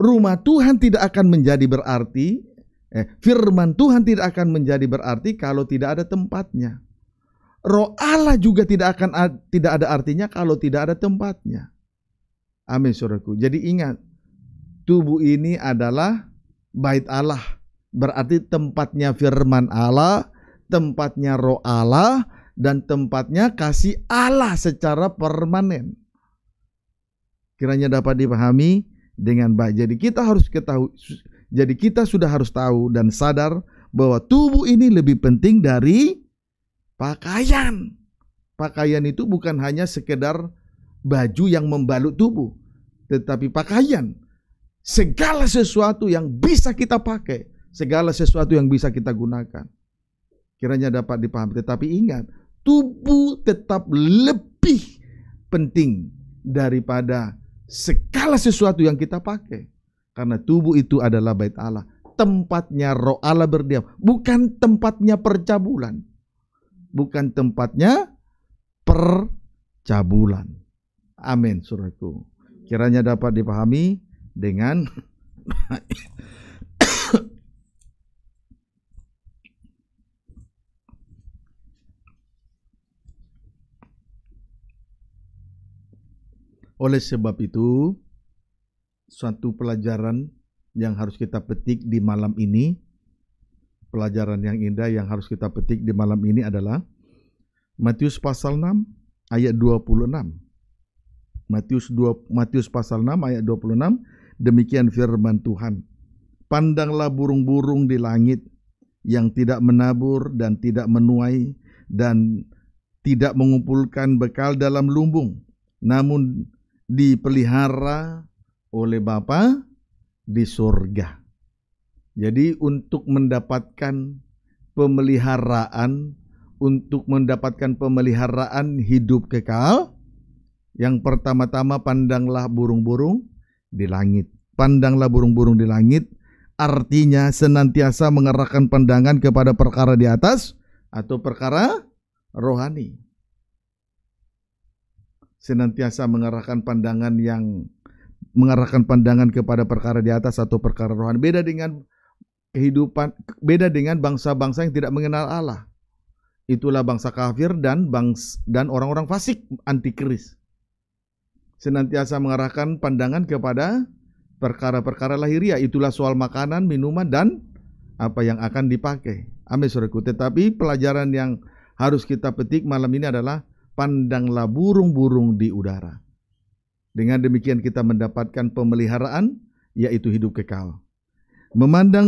rumah Tuhan tidak akan menjadi berarti, eh, firman Tuhan tidak akan menjadi berarti kalau tidak ada tempatnya. Roh Allah juga tidak akan tidak ada artinya kalau tidak ada tempatnya. Amin, saudaraku. Jadi ingat, tubuh ini adalah bait Allah. Berarti tempatnya firman Allah, tempatnya roh Allah, dan tempatnya kasih Allah secara permanen. Kiranya dapat dipahami dengan baik. Jadi kita harus ketahui jadi kita sudah harus tahu dan sadar bahwa tubuh ini lebih penting dari pakaian. Pakaian itu bukan hanya sekedar baju yang membalut tubuh, tetapi pakaian segala sesuatu yang bisa kita pakai, segala sesuatu yang bisa kita gunakan. Kiranya dapat dipahami, tetapi ingat, tubuh tetap lebih penting daripada segala sesuatu yang kita pakai. Karena tubuh itu adalah bait Allah. Tempatnya roh Allah berdiam. Bukan tempatnya percabulan. Bukan tempatnya percabulan. Amin, suratku. Kiranya dapat dipahami dengan Oleh sebab itu, suatu pelajaran yang harus kita petik di malam ini, pelajaran yang indah yang harus kita petik di malam ini adalah Matius pasal 6 ayat 26. Matius 2 Matius pasal 6 ayat 26 demikian firman Tuhan. Pandanglah burung-burung di langit yang tidak menabur dan tidak menuai dan tidak mengumpulkan bekal dalam lumbung, namun dipelihara oleh Bapa di surga. Jadi untuk mendapatkan pemeliharaan, untuk mendapatkan pemeliharaan hidup kekal, yang pertama-tama pandanglah burung-burung di langit. Pandanglah burung-burung di langit, artinya senantiasa mengerahkan pandangan kepada perkara di atas atau perkara rohani senantiasa mengarahkan pandangan yang mengarahkan pandangan kepada perkara di atas atau perkara rohani. Beda dengan kehidupan beda dengan bangsa-bangsa yang tidak mengenal Allah. Itulah bangsa kafir dan bangs dan orang-orang fasik antikris. Senantiasa mengarahkan pandangan kepada perkara-perkara lahiriah. Itulah soal makanan, minuman dan apa yang akan dipakai. Amin suratku. Tetapi pelajaran yang harus kita petik malam ini adalah pandanglah burung-burung di udara. Dengan demikian kita mendapatkan pemeliharaan, yaitu hidup kekal. Memandang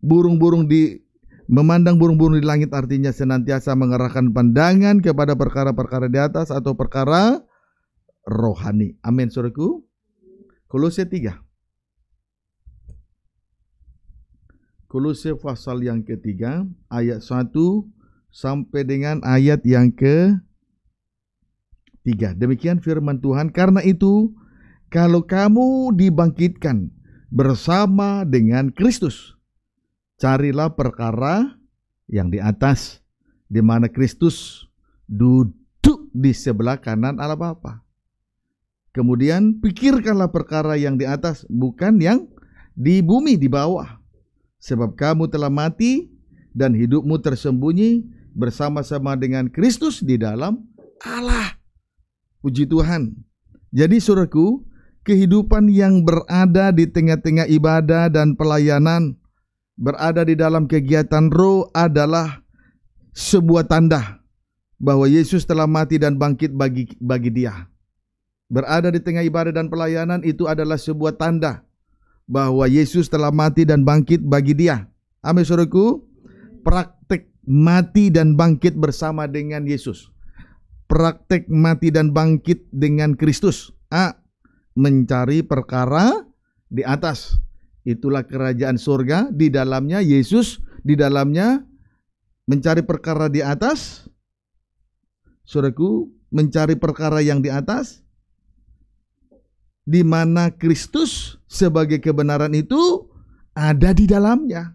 burung-burung di memandang burung-burung di langit artinya senantiasa mengerahkan pandangan kepada perkara-perkara di atas atau perkara rohani. Amin, suruhku. Kolose 3. Kolose pasal yang ketiga, ayat 1 sampai dengan ayat yang ke 3. Demikian firman Tuhan. Karena itu, kalau kamu dibangkitkan bersama dengan Kristus, carilah perkara yang di atas, di mana Kristus duduk di sebelah kanan Allah Bapa. Kemudian pikirkanlah perkara yang di atas, bukan yang di bumi di bawah. Sebab kamu telah mati dan hidupmu tersembunyi bersama-sama dengan Kristus di dalam Allah. Puji Tuhan. Jadi suruhku, kehidupan yang berada di tengah-tengah ibadah dan pelayanan, berada di dalam kegiatan roh adalah sebuah tanda bahwa Yesus telah mati dan bangkit bagi bagi dia. Berada di tengah ibadah dan pelayanan itu adalah sebuah tanda bahwa Yesus telah mati dan bangkit bagi dia. Amin suruhku, praktek mati dan bangkit bersama dengan Yesus. Praktek mati dan bangkit dengan Kristus. A. Mencari perkara di atas. Itulah kerajaan surga. Di dalamnya Yesus, di dalamnya mencari perkara di atas. Suraku mencari perkara yang di atas di mana Kristus sebagai kebenaran itu ada di dalamnya.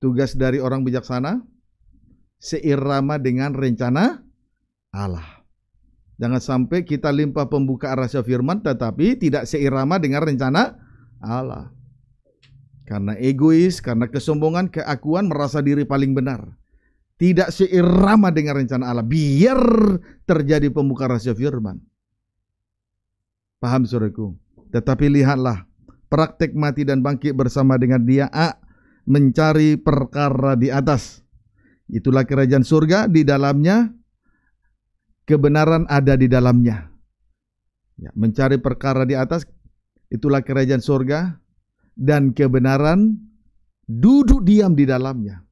Tugas dari orang bijaksana seirama dengan rencana Allah. Jangan sampai kita limpah pembuka rahasia firman tetapi tidak seirama dengan rencana Allah. Karena egois, karena kesombongan, keakuan merasa diri paling benar. Tidak seirama dengan rencana Allah. Biar terjadi pembuka rahasia firman. Paham saudaraku? Tetapi lihatlah praktek mati dan bangkit bersama dengan dia A mencari perkara di atas Itulah kerajaan surga di dalamnya kebenaran ada di dalamnya. Ya, mencari perkara di atas itulah kerajaan surga dan kebenaran duduk diam di dalamnya.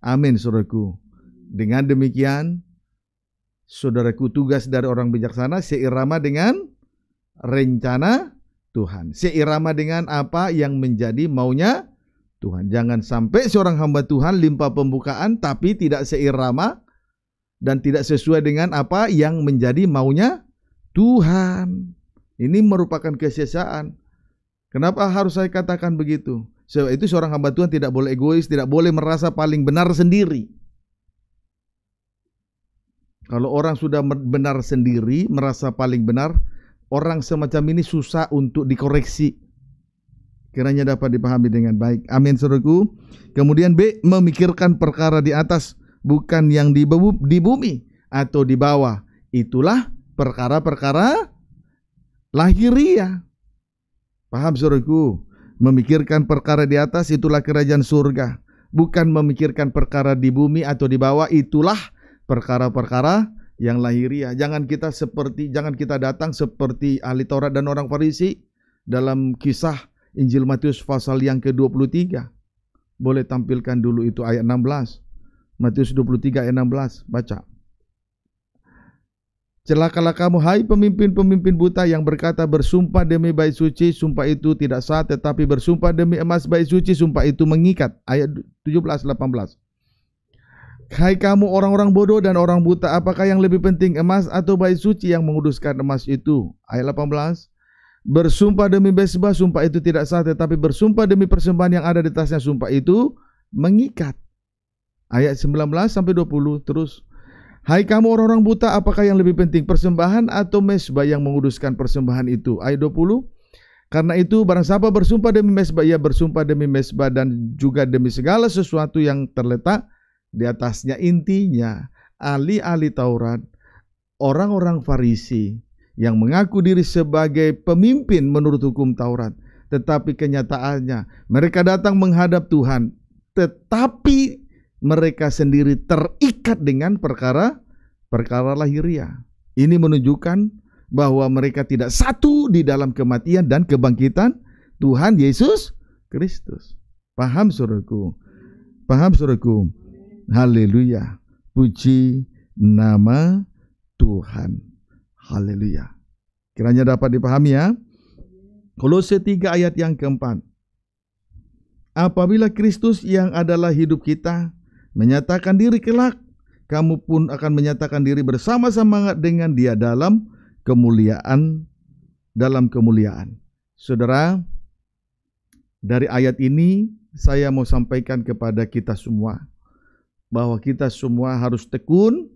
Amin saudaraku. Dengan demikian saudaraku tugas dari orang bijaksana seirama dengan rencana Tuhan. Seirama dengan apa yang menjadi maunya Tuhan. Jangan sampai seorang hamba Tuhan limpa pembukaan tapi tidak seirama dan tidak sesuai dengan apa yang menjadi maunya Tuhan. Ini merupakan kesesaan. Kenapa harus saya katakan begitu? Sebab itu seorang hamba Tuhan tidak boleh egois, tidak boleh merasa paling benar sendiri. Kalau orang sudah benar sendiri, merasa paling benar, orang semacam ini susah untuk dikoreksi. Kiranya dapat dipahami dengan baik. Amin suruhku. Kemudian B. Memikirkan perkara di atas. Bukan yang di, di bumi atau di bawah. Itulah perkara-perkara lahiriah. Paham suruhku? Memikirkan perkara di atas itulah kerajaan surga. Bukan memikirkan perkara di bumi atau di bawah itulah perkara-perkara yang lahiriah. Jangan kita seperti jangan kita datang seperti ahli Taurat dan orang Farisi dalam kisah Injil Matius pasal yang ke-23. Boleh tampilkan dulu itu ayat 16. Matius 23 ayat 16, baca. Celakalah kamu hai pemimpin-pemimpin buta yang berkata bersumpah demi bait suci, sumpah itu tidak sah tetapi bersumpah demi emas bait suci, sumpah itu mengikat. Ayat 17 18. Hai kamu orang-orang bodoh dan orang buta, apakah yang lebih penting emas atau bait suci yang menguduskan emas itu? Ayat 18. Bersumpah demi besbah, sumpah itu tidak sah, tetapi bersumpah demi persembahan yang ada di tasnya, sumpah itu mengikat. Ayat 19 sampai 20 terus. Hai kamu orang-orang buta, apakah yang lebih penting persembahan atau mesbah yang menguduskan persembahan itu? Ayat 20. Karena itu barang siapa bersumpah demi mesbah, ia bersumpah demi mesbah dan juga demi segala sesuatu yang terletak di atasnya. Intinya, ahli-ahli Taurat, orang-orang Farisi, yang mengaku diri sebagai pemimpin menurut hukum Taurat, tetapi kenyataannya mereka datang menghadap Tuhan, tetapi mereka sendiri terikat dengan perkara perkara lahiria. Ini menunjukkan bahwa mereka tidak satu di dalam kematian dan kebangkitan Tuhan Yesus Kristus. Paham suruhku? Paham suruhku? Haleluya. Puji nama Tuhan. Haleluya. Kiranya dapat dipahami ya. Kolose 3 ayat yang keempat. Apabila Kristus yang adalah hidup kita menyatakan diri kelak, kamu pun akan menyatakan diri bersama-sama dengan dia dalam kemuliaan dalam kemuliaan. Saudara, dari ayat ini saya mau sampaikan kepada kita semua bahwa kita semua harus tekun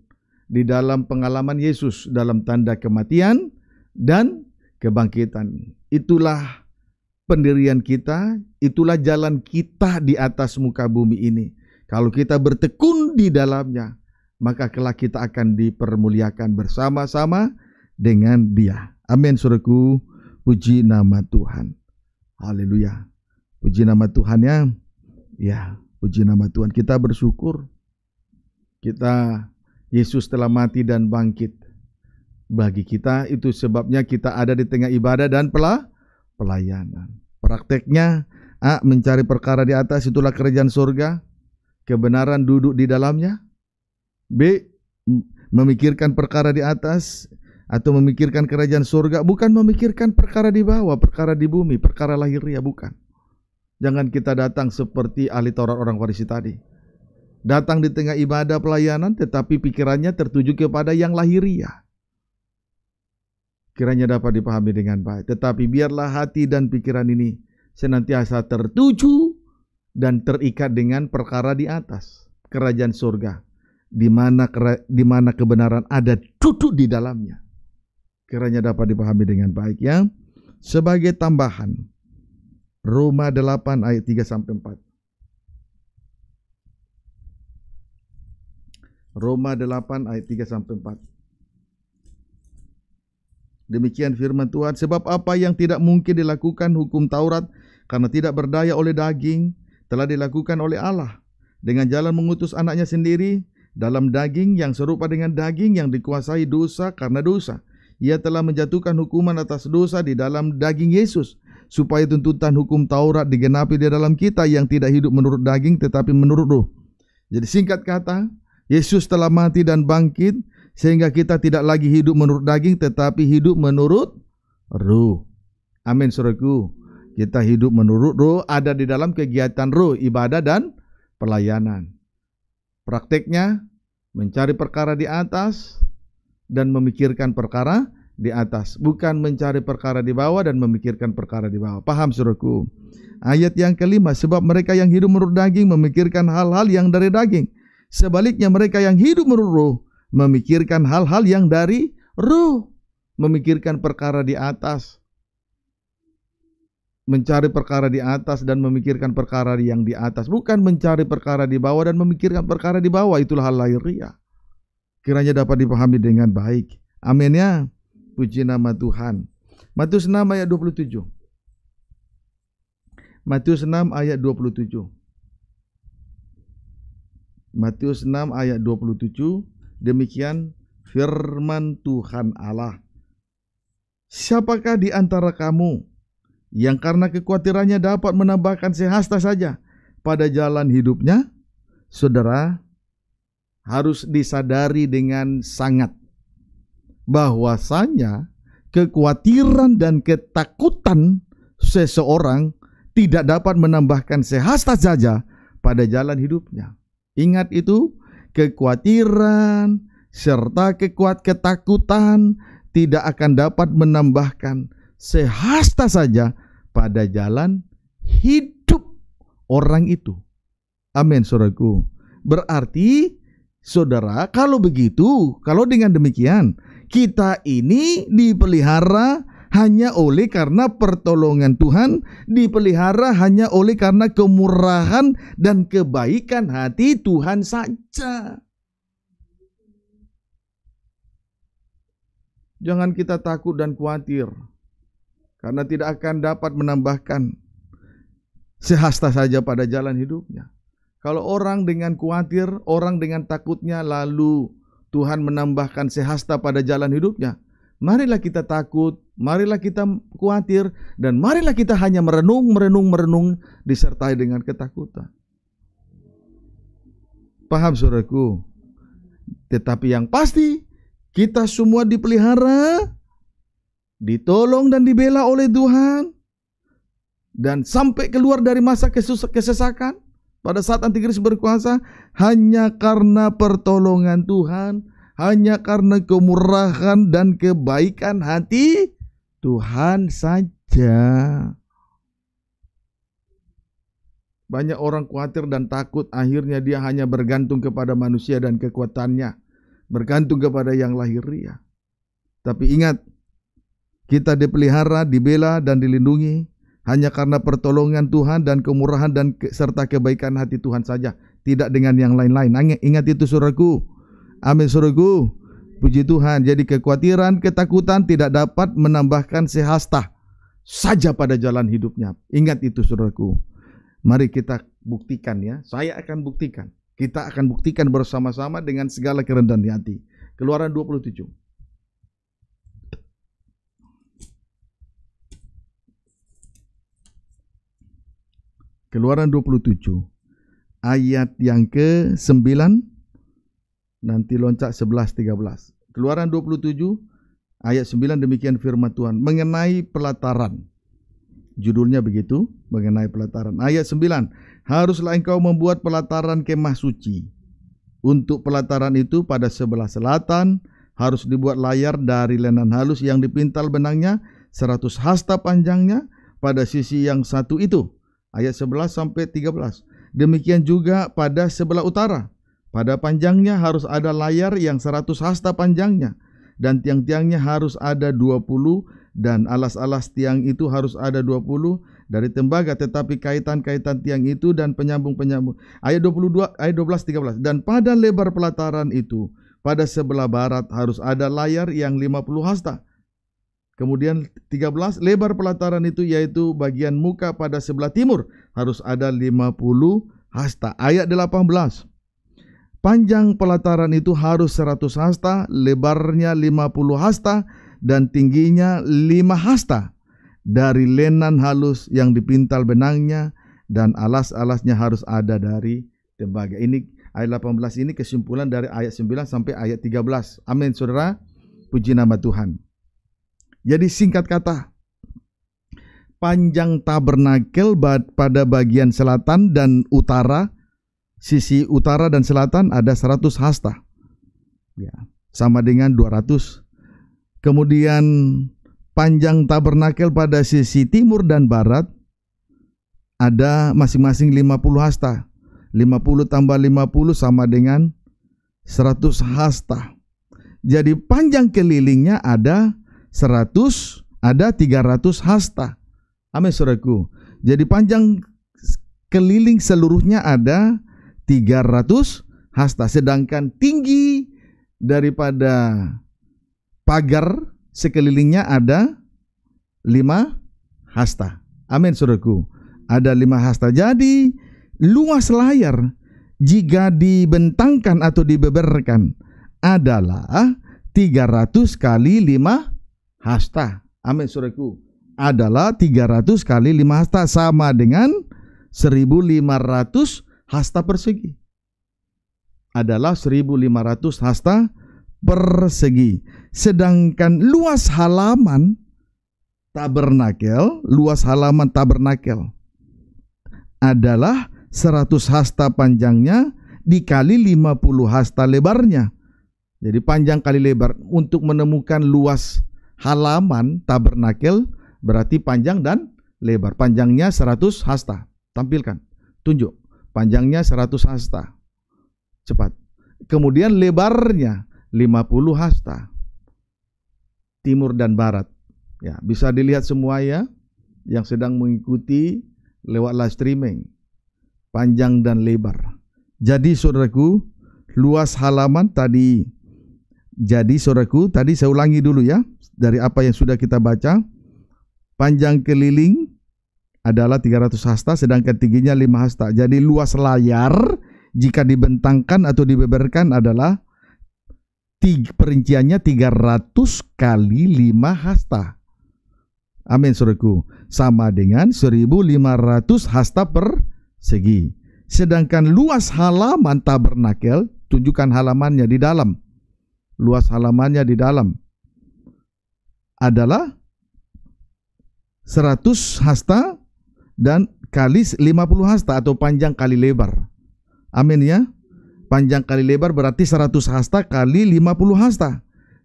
di dalam pengalaman Yesus dalam tanda kematian dan kebangkitan. Itulah pendirian kita, itulah jalan kita di atas muka bumi ini. Kalau kita bertekun di dalamnya, maka kelak kita akan dipermuliakan bersama-sama dengan Dia. Amin, suruhku. Puji nama Tuhan. Haleluya. Puji nama Tuhan ya. Ya, puji nama Tuhan. Kita bersyukur. Kita Yesus telah mati dan bangkit. Bagi kita itu sebabnya kita ada di tengah ibadah dan pelayanan. Prakteknya A. Mencari perkara di atas itulah kerajaan surga. Kebenaran duduk di dalamnya. B. Memikirkan perkara di atas atau memikirkan kerajaan surga. Bukan memikirkan perkara di bawah, perkara di bumi, perkara lahiriah. Ya bukan. Jangan kita datang seperti ahli Taurat orang Farisi tadi datang di tengah ibadah pelayanan tetapi pikirannya tertuju kepada yang lahiriah. Kiranya dapat dipahami dengan baik. Tetapi biarlah hati dan pikiran ini senantiasa tertuju dan terikat dengan perkara di atas kerajaan surga di mana di mana kebenaran ada duduk di dalamnya. Kiranya dapat dipahami dengan baik ya. Sebagai tambahan Roma 8 ayat 3 sampai 4. Roma 8 ayat 3 sampai 4. Demikian firman Tuhan, sebab apa yang tidak mungkin dilakukan hukum Taurat karena tidak berdaya oleh daging telah dilakukan oleh Allah dengan jalan mengutus anaknya sendiri dalam daging yang serupa dengan daging yang dikuasai dosa karena dosa. Ia telah menjatuhkan hukuman atas dosa di dalam daging Yesus supaya tuntutan hukum Taurat digenapi di dalam kita yang tidak hidup menurut daging tetapi menurut roh. Jadi singkat kata, Yesus telah mati dan bangkit sehingga kita tidak lagi hidup menurut daging tetapi hidup menurut ruh. Amin suruhku. Kita hidup menurut roh ada di dalam kegiatan roh, ibadah dan pelayanan. Prakteknya mencari perkara di atas dan memikirkan perkara di atas, bukan mencari perkara di bawah dan memikirkan perkara di bawah. Paham suruhku? Ayat yang kelima, sebab mereka yang hidup menurut daging memikirkan hal-hal yang dari daging Sebaliknya mereka yang hidup menurut roh memikirkan hal-hal yang dari roh, memikirkan perkara di atas, mencari perkara di atas dan memikirkan perkara yang di atas, bukan mencari perkara di bawah dan memikirkan perkara di bawah. Itulah hal lahir ria. Kiranya dapat dipahami dengan baik. Amin ya. Puji nama Tuhan. Matius 6 ayat 27. Matius 6 ayat 27. Matius 6 ayat 27 demikian firman Tuhan Allah Siapakah di antara kamu yang karena kekhawatirannya dapat menambahkan sehasta saja pada jalan hidupnya? Saudara harus disadari dengan sangat bahwasanya kekhawatiran dan ketakutan seseorang tidak dapat menambahkan sehasta saja pada jalan hidupnya. Ingat itu, kekhawatiran serta kekuat ketakutan tidak akan dapat menambahkan sehasta saja pada jalan hidup orang itu. Amin, saudaraku. Berarti, saudara, kalau begitu, kalau dengan demikian, kita ini dipelihara hanya oleh karena pertolongan Tuhan, dipelihara hanya oleh karena kemurahan dan kebaikan hati Tuhan saja. Jangan kita takut dan khawatir karena tidak akan dapat menambahkan sehasta saja pada jalan hidupnya. Kalau orang dengan khawatir, orang dengan takutnya lalu Tuhan menambahkan sehasta pada jalan hidupnya, Marilah kita takut, marilah kita khawatir, dan marilah kita hanya merenung, merenung, merenung, disertai dengan ketakutan. Paham saudaraku? Tetapi yang pasti, kita semua dipelihara, ditolong dan dibela oleh Tuhan, dan sampai keluar dari masa kesesakan pada saat antikris berkuasa hanya karena pertolongan Tuhan hanya karena kemurahan dan kebaikan hati Tuhan saja. Banyak orang khawatir dan takut akhirnya dia hanya bergantung kepada manusia dan kekuatannya, bergantung kepada yang lahir lahiriah. Tapi ingat, kita dipelihara, dibela dan dilindungi hanya karena pertolongan Tuhan dan kemurahan dan serta kebaikan hati Tuhan saja, tidak dengan yang lain-lain. Ingat itu suraku Amin suruhku. Puji Tuhan. Jadi kekhawatiran, ketakutan tidak dapat menambahkan sehasta saja pada jalan hidupnya. Ingat itu saudaraku. Mari kita buktikan ya. Saya akan buktikan. Kita akan buktikan bersama-sama dengan segala kerendahan di hati. Keluaran 27. Keluaran 27 ayat yang ke-9 nanti loncat 11 13. Keluaran 27 ayat 9 demikian firman Tuhan mengenai pelataran. Judulnya begitu, mengenai pelataran. Ayat 9, haruslah engkau membuat pelataran kemah suci. Untuk pelataran itu pada sebelah selatan harus dibuat layar dari lenan halus yang dipintal benangnya 100 hasta panjangnya pada sisi yang satu itu. Ayat 11 sampai 13. Demikian juga pada sebelah utara pada panjangnya harus ada layar yang 100 hasta panjangnya dan tiang-tiangnya harus ada 20 dan alas-alas tiang itu harus ada 20 dari tembaga tetapi kaitan-kaitan tiang itu dan penyambung-penyambung ayat 22 ayat 12 13 dan pada lebar pelataran itu pada sebelah barat harus ada layar yang 50 hasta Kemudian 13 lebar pelataran itu yaitu bagian muka pada sebelah timur harus ada 50 hasta. Ayat 18. Panjang pelataran itu harus 100 hasta, lebarnya 50 hasta, dan tingginya 5 hasta. Dari lenan halus yang dipintal benangnya, dan alas-alasnya harus ada dari tembaga. Ini ayat 18 ini kesimpulan dari ayat 9 sampai ayat 13. Amin saudara. Puji nama Tuhan. Jadi singkat kata, panjang tabernakel pada bagian selatan dan utara sisi utara dan selatan ada 100 hasta. Ya, sama dengan 200. Kemudian panjang tabernakel pada sisi timur dan barat ada masing-masing 50 hasta. 50 tambah 50 sama dengan 100 hasta. Jadi panjang kelilingnya ada 100, ada 300 hasta. Amin saudaraku. Jadi panjang keliling seluruhnya ada 300 hasta. Sedangkan tinggi daripada pagar sekelilingnya ada 5 hasta. Amin saudaraku. Ada 5 hasta. Jadi luas layar jika dibentangkan atau dibeberkan adalah 300 kali 5 hasta. Amin saudaraku. Adalah 300 kali 5 hasta sama dengan 1500 hasta persegi adalah 1500 hasta persegi. Sedangkan luas halaman tabernakel, luas halaman tabernakel adalah 100 hasta panjangnya dikali 50 hasta lebarnya. Jadi panjang kali lebar untuk menemukan luas halaman tabernakel berarti panjang dan lebar. Panjangnya 100 hasta. Tampilkan. Tunjuk. Panjangnya 100 hasta. Cepat. Kemudian lebarnya 50 hasta. Timur dan barat. Ya, bisa dilihat semua ya yang sedang mengikuti lewat live streaming. Panjang dan lebar. Jadi saudaraku, luas halaman tadi jadi saudaraku, tadi saya ulangi dulu ya dari apa yang sudah kita baca. Panjang keliling adalah 300 hasta sedangkan tingginya 5 hasta. Jadi luas layar jika dibentangkan atau dibeberkan adalah tiga, perinciannya 300 kali 5 hasta. Amin suruhku. Sama dengan 1500 hasta per segi. Sedangkan luas halaman tabernakel, tunjukkan halamannya di dalam. Luas halamannya di dalam adalah 100 hasta dan kali 50 hasta atau panjang kali lebar. Amin ya. Panjang kali lebar berarti 100 hasta kali 50 hasta.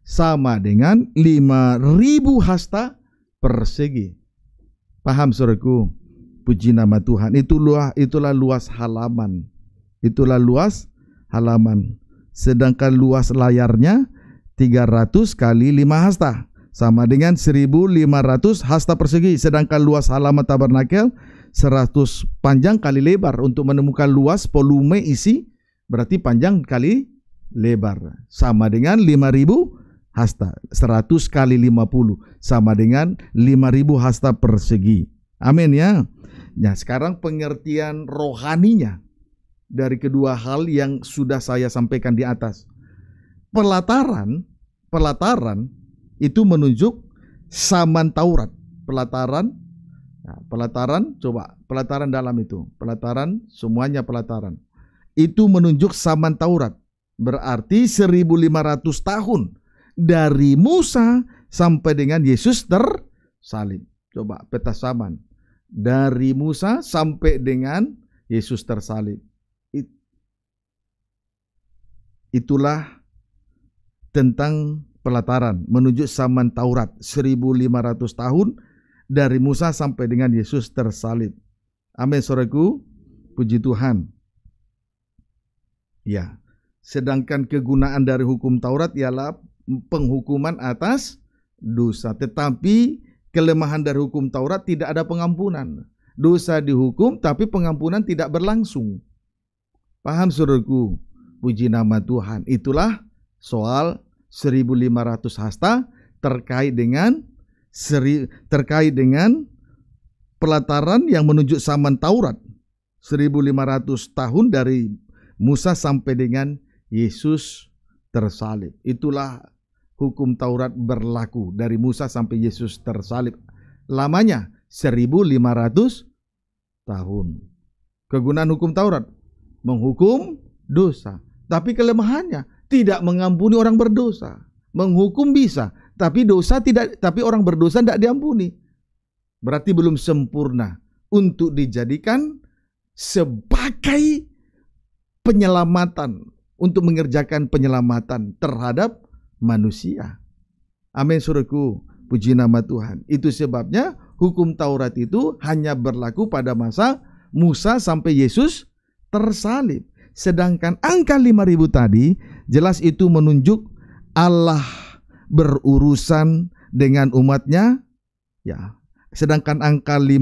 Sama dengan 5000 hasta persegi. Paham saudaraku? Puji nama Tuhan. Itulah itulah luas halaman. Itulah luas halaman. Sedangkan luas layarnya 300 kali 5 hasta sama dengan 1500 hasta persegi sedangkan luas halaman tabernakel 100 panjang kali lebar untuk menemukan luas volume isi berarti panjang kali lebar sama dengan 5000 hasta 100 kali 50 sama dengan 5000 hasta persegi amin ya nah sekarang pengertian rohaninya dari kedua hal yang sudah saya sampaikan di atas pelataran pelataran itu menunjuk saman Taurat, pelataran nah, pelataran coba pelataran dalam itu, pelataran semuanya pelataran. Itu menunjuk saman Taurat. Berarti 1500 tahun dari Musa sampai dengan Yesus tersalib. Coba peta saman. Dari Musa sampai dengan Yesus tersalib. Itulah tentang pelataran menuju zaman Taurat 1500 tahun dari Musa sampai dengan Yesus tersalib. Amin soreku. puji Tuhan. Ya. Sedangkan kegunaan dari hukum Taurat ialah penghukuman atas dosa. Tetapi kelemahan dari hukum Taurat tidak ada pengampunan. Dosa dihukum tapi pengampunan tidak berlangsung. Paham suruhku? Puji nama Tuhan. Itulah soal 1500 hasta terkait dengan seri, terkait dengan pelataran yang menunjuk zaman Taurat 1500 tahun dari Musa sampai dengan Yesus tersalib. Itulah hukum Taurat berlaku dari Musa sampai Yesus tersalib. Lamanya 1500 tahun. Kegunaan hukum Taurat menghukum dosa. Tapi kelemahannya tidak mengampuni orang berdosa. Menghukum bisa, tapi dosa tidak tapi orang berdosa tidak diampuni. Berarti belum sempurna untuk dijadikan sebagai penyelamatan untuk mengerjakan penyelamatan terhadap manusia. Amin suruhku, puji nama Tuhan. Itu sebabnya hukum Taurat itu hanya berlaku pada masa Musa sampai Yesus tersalib. Sedangkan angka 5000 tadi jelas itu menunjuk Allah berurusan dengan umatnya. Ya. Sedangkan angka 5000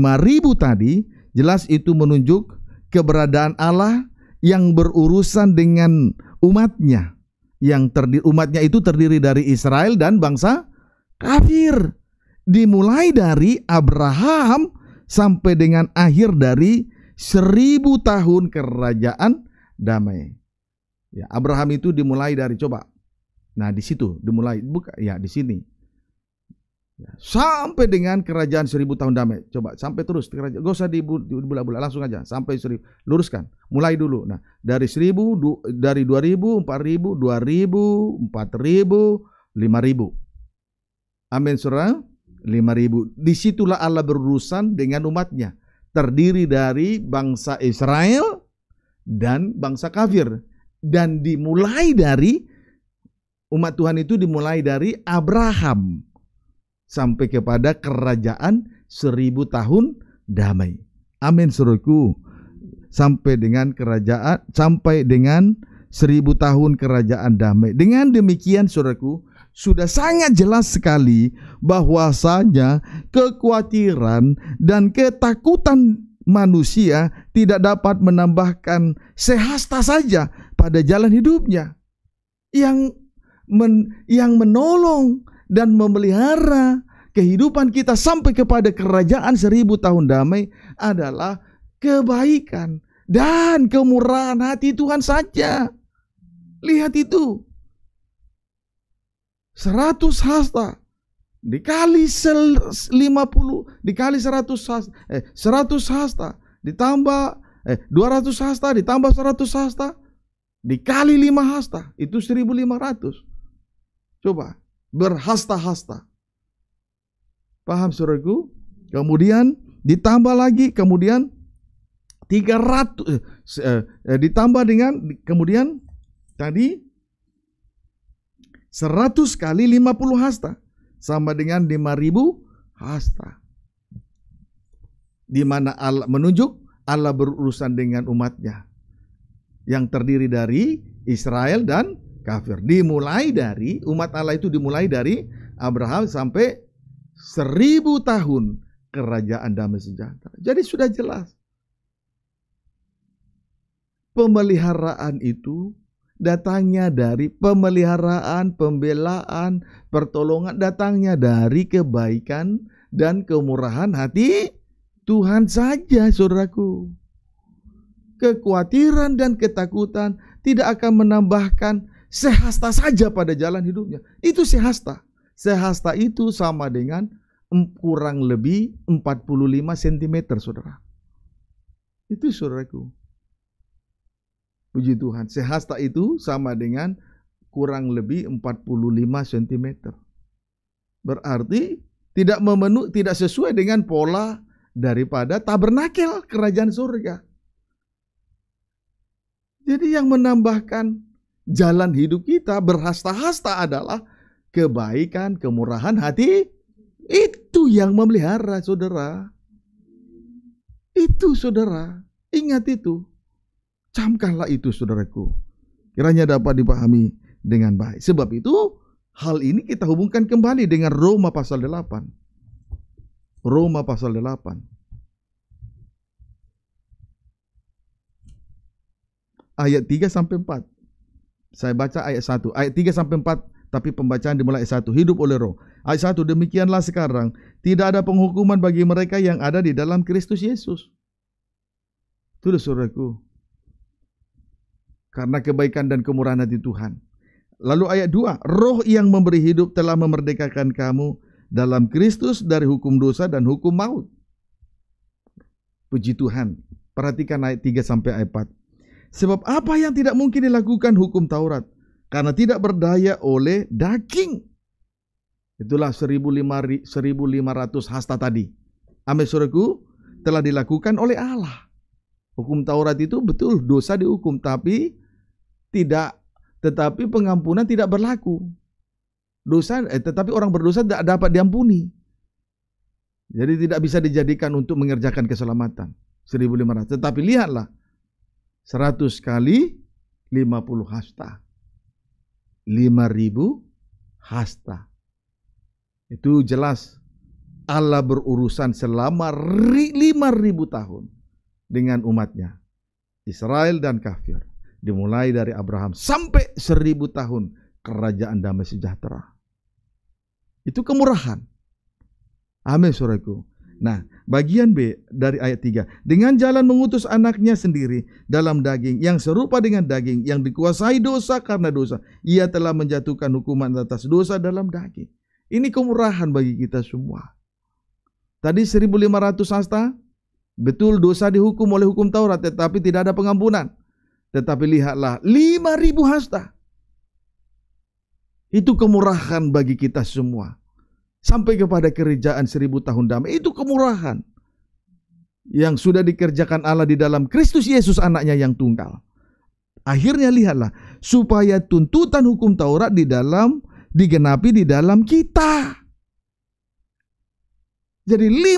tadi jelas itu menunjuk keberadaan Allah yang berurusan dengan umatnya. Yang terdiri umatnya itu terdiri dari Israel dan bangsa kafir. Dimulai dari Abraham sampai dengan akhir dari seribu tahun kerajaan damai. Ya, Abraham itu dimulai dari coba. Nah, di situ dimulai buka ya di sini. Ya, sampai dengan kerajaan seribu tahun damai. Coba sampai terus kerajaan. Gak usah dibulat-bulat langsung aja sampai seribu. Luruskan. Mulai dulu. Nah, dari seribu, du, dari dua ribu, empat ribu, dua ribu, empat ribu, lima ribu. Amin surah lima ribu. Disitulah Allah berurusan dengan umatnya. Terdiri dari bangsa Israel dan bangsa kafir. Dan dimulai dari umat Tuhan itu dimulai dari Abraham sampai kepada kerajaan seribu tahun damai. Amin suruhku. Sampai dengan kerajaan sampai dengan seribu tahun kerajaan damai. Dengan demikian saudaraku sudah sangat jelas sekali bahwasanya kekhawatiran dan ketakutan manusia tidak dapat menambahkan sehasta saja pada jalan hidupnya yang men, yang menolong dan memelihara kehidupan kita sampai kepada kerajaan seribu tahun damai adalah kebaikan dan kemurahan hati Tuhan saja. Lihat itu. Seratus hasta dikali 50 dikali 100 hasta, eh 100 hasta ditambah eh 200 hasta ditambah 100 hasta dikali 5 hasta itu 1500 coba berhasta-hasta paham saudaraku kemudian ditambah lagi kemudian 300 eh, eh, eh, ditambah dengan kemudian tadi 100 kali 50 hasta sama dengan 5000 hasta. Di mana Allah menunjuk Allah berurusan dengan umatnya yang terdiri dari Israel dan kafir. Dimulai dari umat Allah itu dimulai dari Abraham sampai seribu tahun kerajaan damai sejahtera. Jadi sudah jelas pemeliharaan itu datangnya dari pemeliharaan, pembelaan, pertolongan datangnya dari kebaikan dan kemurahan hati Tuhan saja, saudaraku. Kekhawatiran dan ketakutan tidak akan menambahkan sehasta saja pada jalan hidupnya. Itu sehasta. Sehasta itu sama dengan kurang lebih 45 cm, saudara. Itu saudaraku. Puji Tuhan. Sehasta itu sama dengan kurang lebih 45 cm. Berarti tidak memenu tidak sesuai dengan pola daripada tabernakel kerajaan surga. Jadi yang menambahkan jalan hidup kita berhasta-hasta adalah kebaikan, kemurahan hati itu yang memelihara saudara. Itu saudara, ingat itu. Camkanlah itu saudaraku. Kiranya dapat dipahami dengan baik. Sebab itu hal ini kita hubungkan kembali dengan Roma pasal 8. Roma pasal 8. Ayat 3 sampai 4. Saya baca ayat 1. Ayat 3 sampai 4 tapi pembacaan dimulai ayat 1 hidup oleh roh. Ayat 1 demikianlah sekarang tidak ada penghukuman bagi mereka yang ada di dalam Kristus Yesus. Itu saudaraku. Karena kebaikan dan kemurahan hati Tuhan. Lalu ayat 2, roh yang memberi hidup telah memerdekakan kamu dalam Kristus dari hukum dosa dan hukum maut. Puji Tuhan. Perhatikan ayat 3 sampai ayat 4. Sebab apa yang tidak mungkin dilakukan hukum Taurat? Karena tidak berdaya oleh daging. Itulah 1500 hasta tadi. Amin suraku telah dilakukan oleh Allah. Hukum Taurat itu betul dosa dihukum tapi tidak tetapi pengampunan tidak berlaku. Dosa eh, tetapi orang berdosa tidak dapat diampuni. Jadi tidak bisa dijadikan untuk mengerjakan keselamatan. 1500. Tetapi lihatlah 100 kali 50 hasta. 5000 hasta. Itu jelas Allah berurusan selama 5000 tahun dengan umatnya. Israel dan kafir dimulai dari Abraham sampai seribu tahun kerajaan damai sejahtera. Itu kemurahan. Amin suraku. Nah, bagian B dari ayat 3. Dengan jalan mengutus anaknya sendiri dalam daging yang serupa dengan daging yang dikuasai dosa karena dosa. Ia telah menjatuhkan hukuman atas dosa dalam daging. Ini kemurahan bagi kita semua. Tadi 1500 hasta, betul dosa dihukum oleh hukum Taurat tetapi tidak ada pengampunan. Tetapi lihatlah 5000 hasta. Itu kemurahan bagi kita semua. Sampai kepada kerjaan seribu tahun damai. Itu kemurahan. Yang sudah dikerjakan Allah di dalam Kristus Yesus anaknya yang tunggal. Akhirnya lihatlah. Supaya tuntutan hukum Taurat di dalam digenapi di dalam kita. Jadi 5000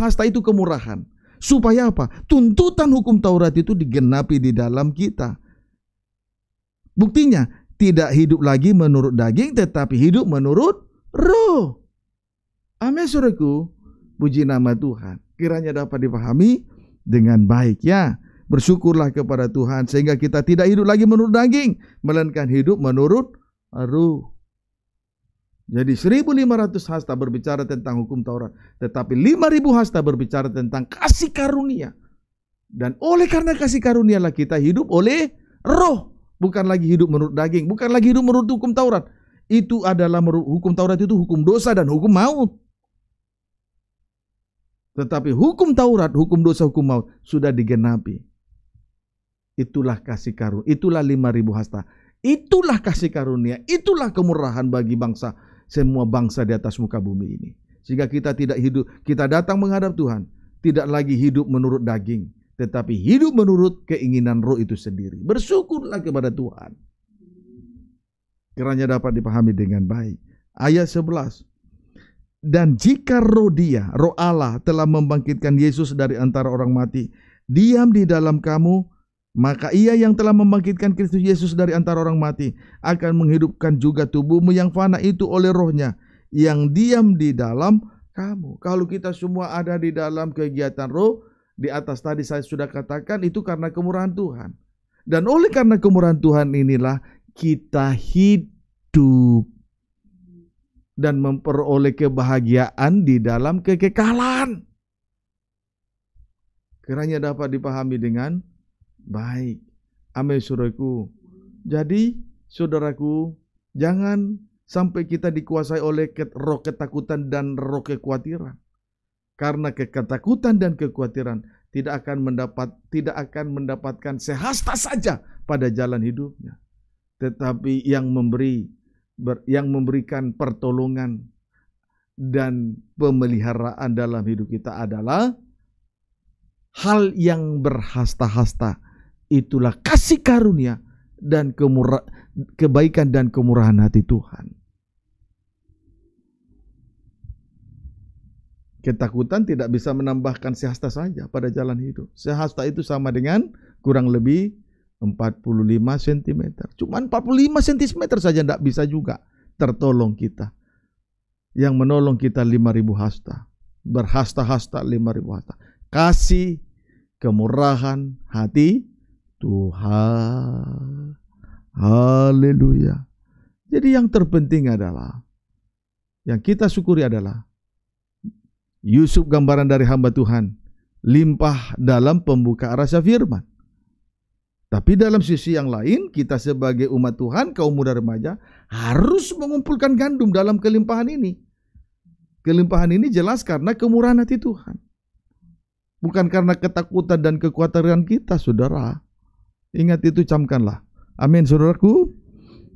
hasta itu kemurahan. Supaya apa? Tuntutan hukum Taurat itu digenapi di dalam kita. Buktinya, tidak hidup lagi menurut daging, tetapi hidup menurut roh. Amin, suruhku. Puji nama Tuhan. Kiranya dapat dipahami dengan baik ya. Bersyukurlah kepada Tuhan sehingga kita tidak hidup lagi menurut daging, melainkan hidup menurut roh. Jadi 1500 hasta berbicara tentang hukum Taurat, tetapi 5000 hasta berbicara tentang kasih karunia. Dan oleh karena kasih karunia lah kita hidup oleh roh, bukan lagi hidup menurut daging, bukan lagi hidup menurut hukum Taurat. Itu adalah hukum Taurat itu hukum dosa dan hukum maut. Tetapi hukum Taurat, hukum dosa, hukum maut sudah digenapi. Itulah kasih karunia, itulah 5000 hasta. Itulah kasih karunia, itulah kemurahan bagi bangsa semua bangsa di atas muka bumi ini. Sehingga kita tidak hidup, kita datang menghadap Tuhan, tidak lagi hidup menurut daging, tetapi hidup menurut keinginan roh itu sendiri. Bersyukurlah kepada Tuhan. Kiranya dapat dipahami dengan baik. Ayat 11. Dan jika roh dia, roh Allah telah membangkitkan Yesus dari antara orang mati, diam di dalam kamu, maka ia yang telah membangkitkan Kristus Yesus dari antara orang mati akan menghidupkan juga tubuhmu yang fana itu oleh rohnya yang diam di dalam kamu. Kalau kita semua ada di dalam kegiatan roh, di atas tadi saya sudah katakan itu karena kemurahan Tuhan. Dan oleh karena kemurahan Tuhan inilah kita hidup dan memperoleh kebahagiaan di dalam kekekalan. Kiranya dapat dipahami dengan baik. Amin saudaraku. Jadi saudaraku, jangan sampai kita dikuasai oleh roh ketakutan dan roh kekhawatiran. Karena ketakutan dan kekhawatiran tidak akan mendapat tidak akan mendapatkan sehasta saja pada jalan hidupnya. Tetapi yang memberi yang memberikan pertolongan dan pemeliharaan dalam hidup kita adalah hal yang berhasta-hasta itulah kasih karunia dan kemurah, kebaikan dan kemurahan hati Tuhan. Ketakutan tidak bisa menambahkan sehasta saja pada jalan hidup. Sehasta itu sama dengan kurang lebih 45 cm. Cuman 45 cm saja tidak bisa juga tertolong kita. Yang menolong kita 5000 hasta. Berhasta-hasta 5000 hasta. Kasih, kemurahan, hati, Tuhan. Haleluya. Jadi yang terpenting adalah yang kita syukuri adalah Yusuf gambaran dari hamba Tuhan limpah dalam pembuka rasa firman. Tapi dalam sisi yang lain, kita sebagai umat Tuhan, kaum muda remaja, harus mengumpulkan gandum dalam kelimpahan ini. Kelimpahan ini jelas karena kemurahan hati Tuhan. Bukan karena ketakutan dan kekuatan kita, saudara. Ingat itu camkanlah. Amin saudaraku.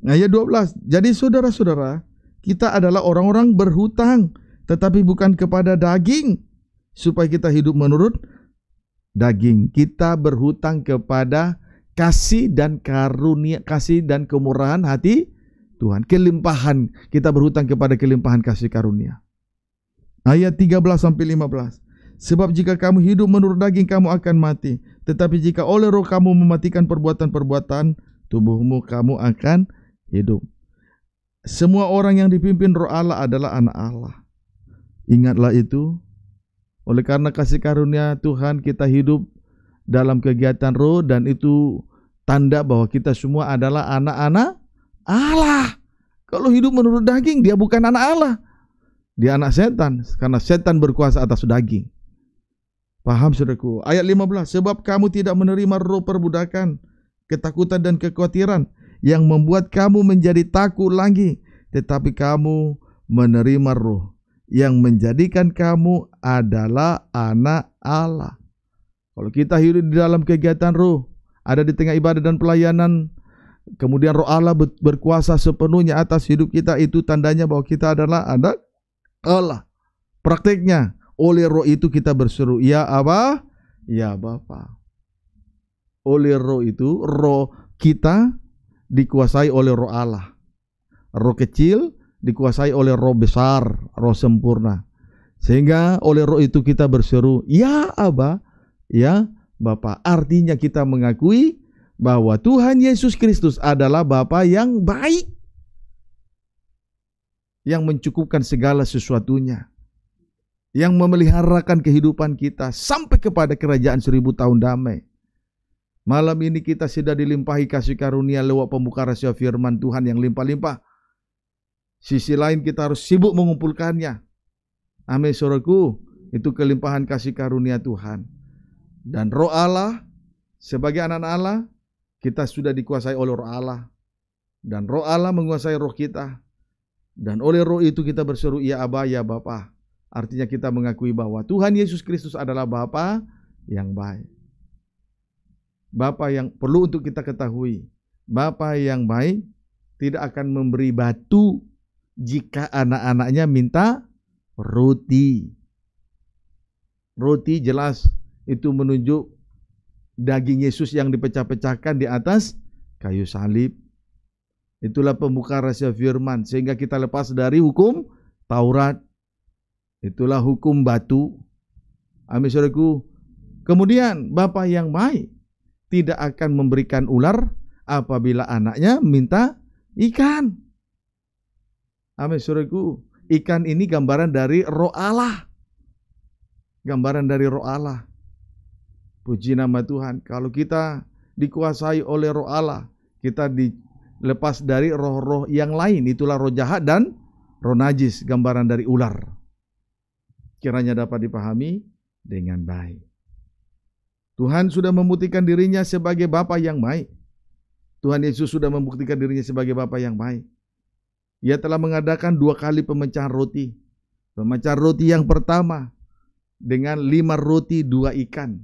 Ayat 12. Jadi saudara-saudara, kita adalah orang-orang berhutang tetapi bukan kepada daging supaya kita hidup menurut daging. Kita berhutang kepada kasih dan karunia, kasih dan kemurahan hati Tuhan. Kelimpahan, kita berhutang kepada kelimpahan kasih karunia. Ayat 13 sampai 15. Sebab jika kamu hidup menurut daging kamu akan mati, tetapi jika oleh roh kamu mematikan perbuatan-perbuatan, tubuhmu kamu akan hidup. Semua orang yang dipimpin roh Allah adalah anak Allah. Ingatlah itu. Oleh karena kasih karunia Tuhan kita hidup dalam kegiatan roh dan itu tanda bahwa kita semua adalah anak-anak Allah. Kalau hidup menurut daging, dia bukan anak Allah. Dia anak setan karena setan berkuasa atas daging. Paham saudaraku? Ayat 15, sebab kamu tidak menerima roh perbudakan, ketakutan dan kekhawatiran yang membuat kamu menjadi takut lagi, tetapi kamu menerima roh yang menjadikan kamu adalah anak Allah. Kalau kita hidup di dalam kegiatan roh, ada di tengah ibadah dan pelayanan, kemudian roh Allah berkuasa sepenuhnya atas hidup kita, itu tandanya bahwa kita adalah anak Allah. Prakteknya, oleh roh itu kita berseru, ya apa? Ya Bapa. Oleh roh itu, roh kita dikuasai oleh roh Allah. Roh kecil dikuasai oleh roh besar, roh sempurna. Sehingga oleh roh itu kita berseru, ya Aba, ya Bapa. Artinya kita mengakui bahwa Tuhan Yesus Kristus adalah Bapa yang baik. Yang mencukupkan segala sesuatunya yang memeliharakan kehidupan kita sampai kepada kerajaan seribu tahun damai. Malam ini kita sudah dilimpahi kasih karunia lewat pembuka rahasia firman Tuhan yang limpah-limpah. Sisi lain kita harus sibuk mengumpulkannya. Amin suruhku, itu kelimpahan kasih karunia Tuhan. Dan roh Allah, sebagai anak-anak Allah, kita sudah dikuasai oleh roh Allah. Dan roh Allah menguasai roh kita. Dan oleh roh itu kita berseru, ya Aba, ya Bapak. Artinya kita mengakui bahwa Tuhan Yesus Kristus adalah Bapa yang baik. Bapa yang perlu untuk kita ketahui. Bapa yang baik tidak akan memberi batu jika anak-anaknya minta roti. Roti jelas itu menunjuk daging Yesus yang dipecah-pecahkan di atas kayu salib. Itulah pembuka rahasia firman sehingga kita lepas dari hukum Taurat Itulah hukum batu. Amin saudaraku. Kemudian bapak yang baik tidak akan memberikan ular apabila anaknya minta ikan. Amin saudaraku. Ikan ini gambaran dari roh Allah. Gambaran dari roh Allah. Puji nama Tuhan. Kalau kita dikuasai oleh roh Allah, kita dilepas dari roh-roh yang lain. Itulah roh jahat dan roh najis, gambaran dari ular kiranya dapat dipahami dengan baik. Tuhan sudah membuktikan dirinya sebagai Bapa yang baik. Tuhan Yesus sudah membuktikan dirinya sebagai Bapa yang baik. Ia telah mengadakan dua kali pemecahan roti. Pemecahan roti yang pertama dengan lima roti dua ikan.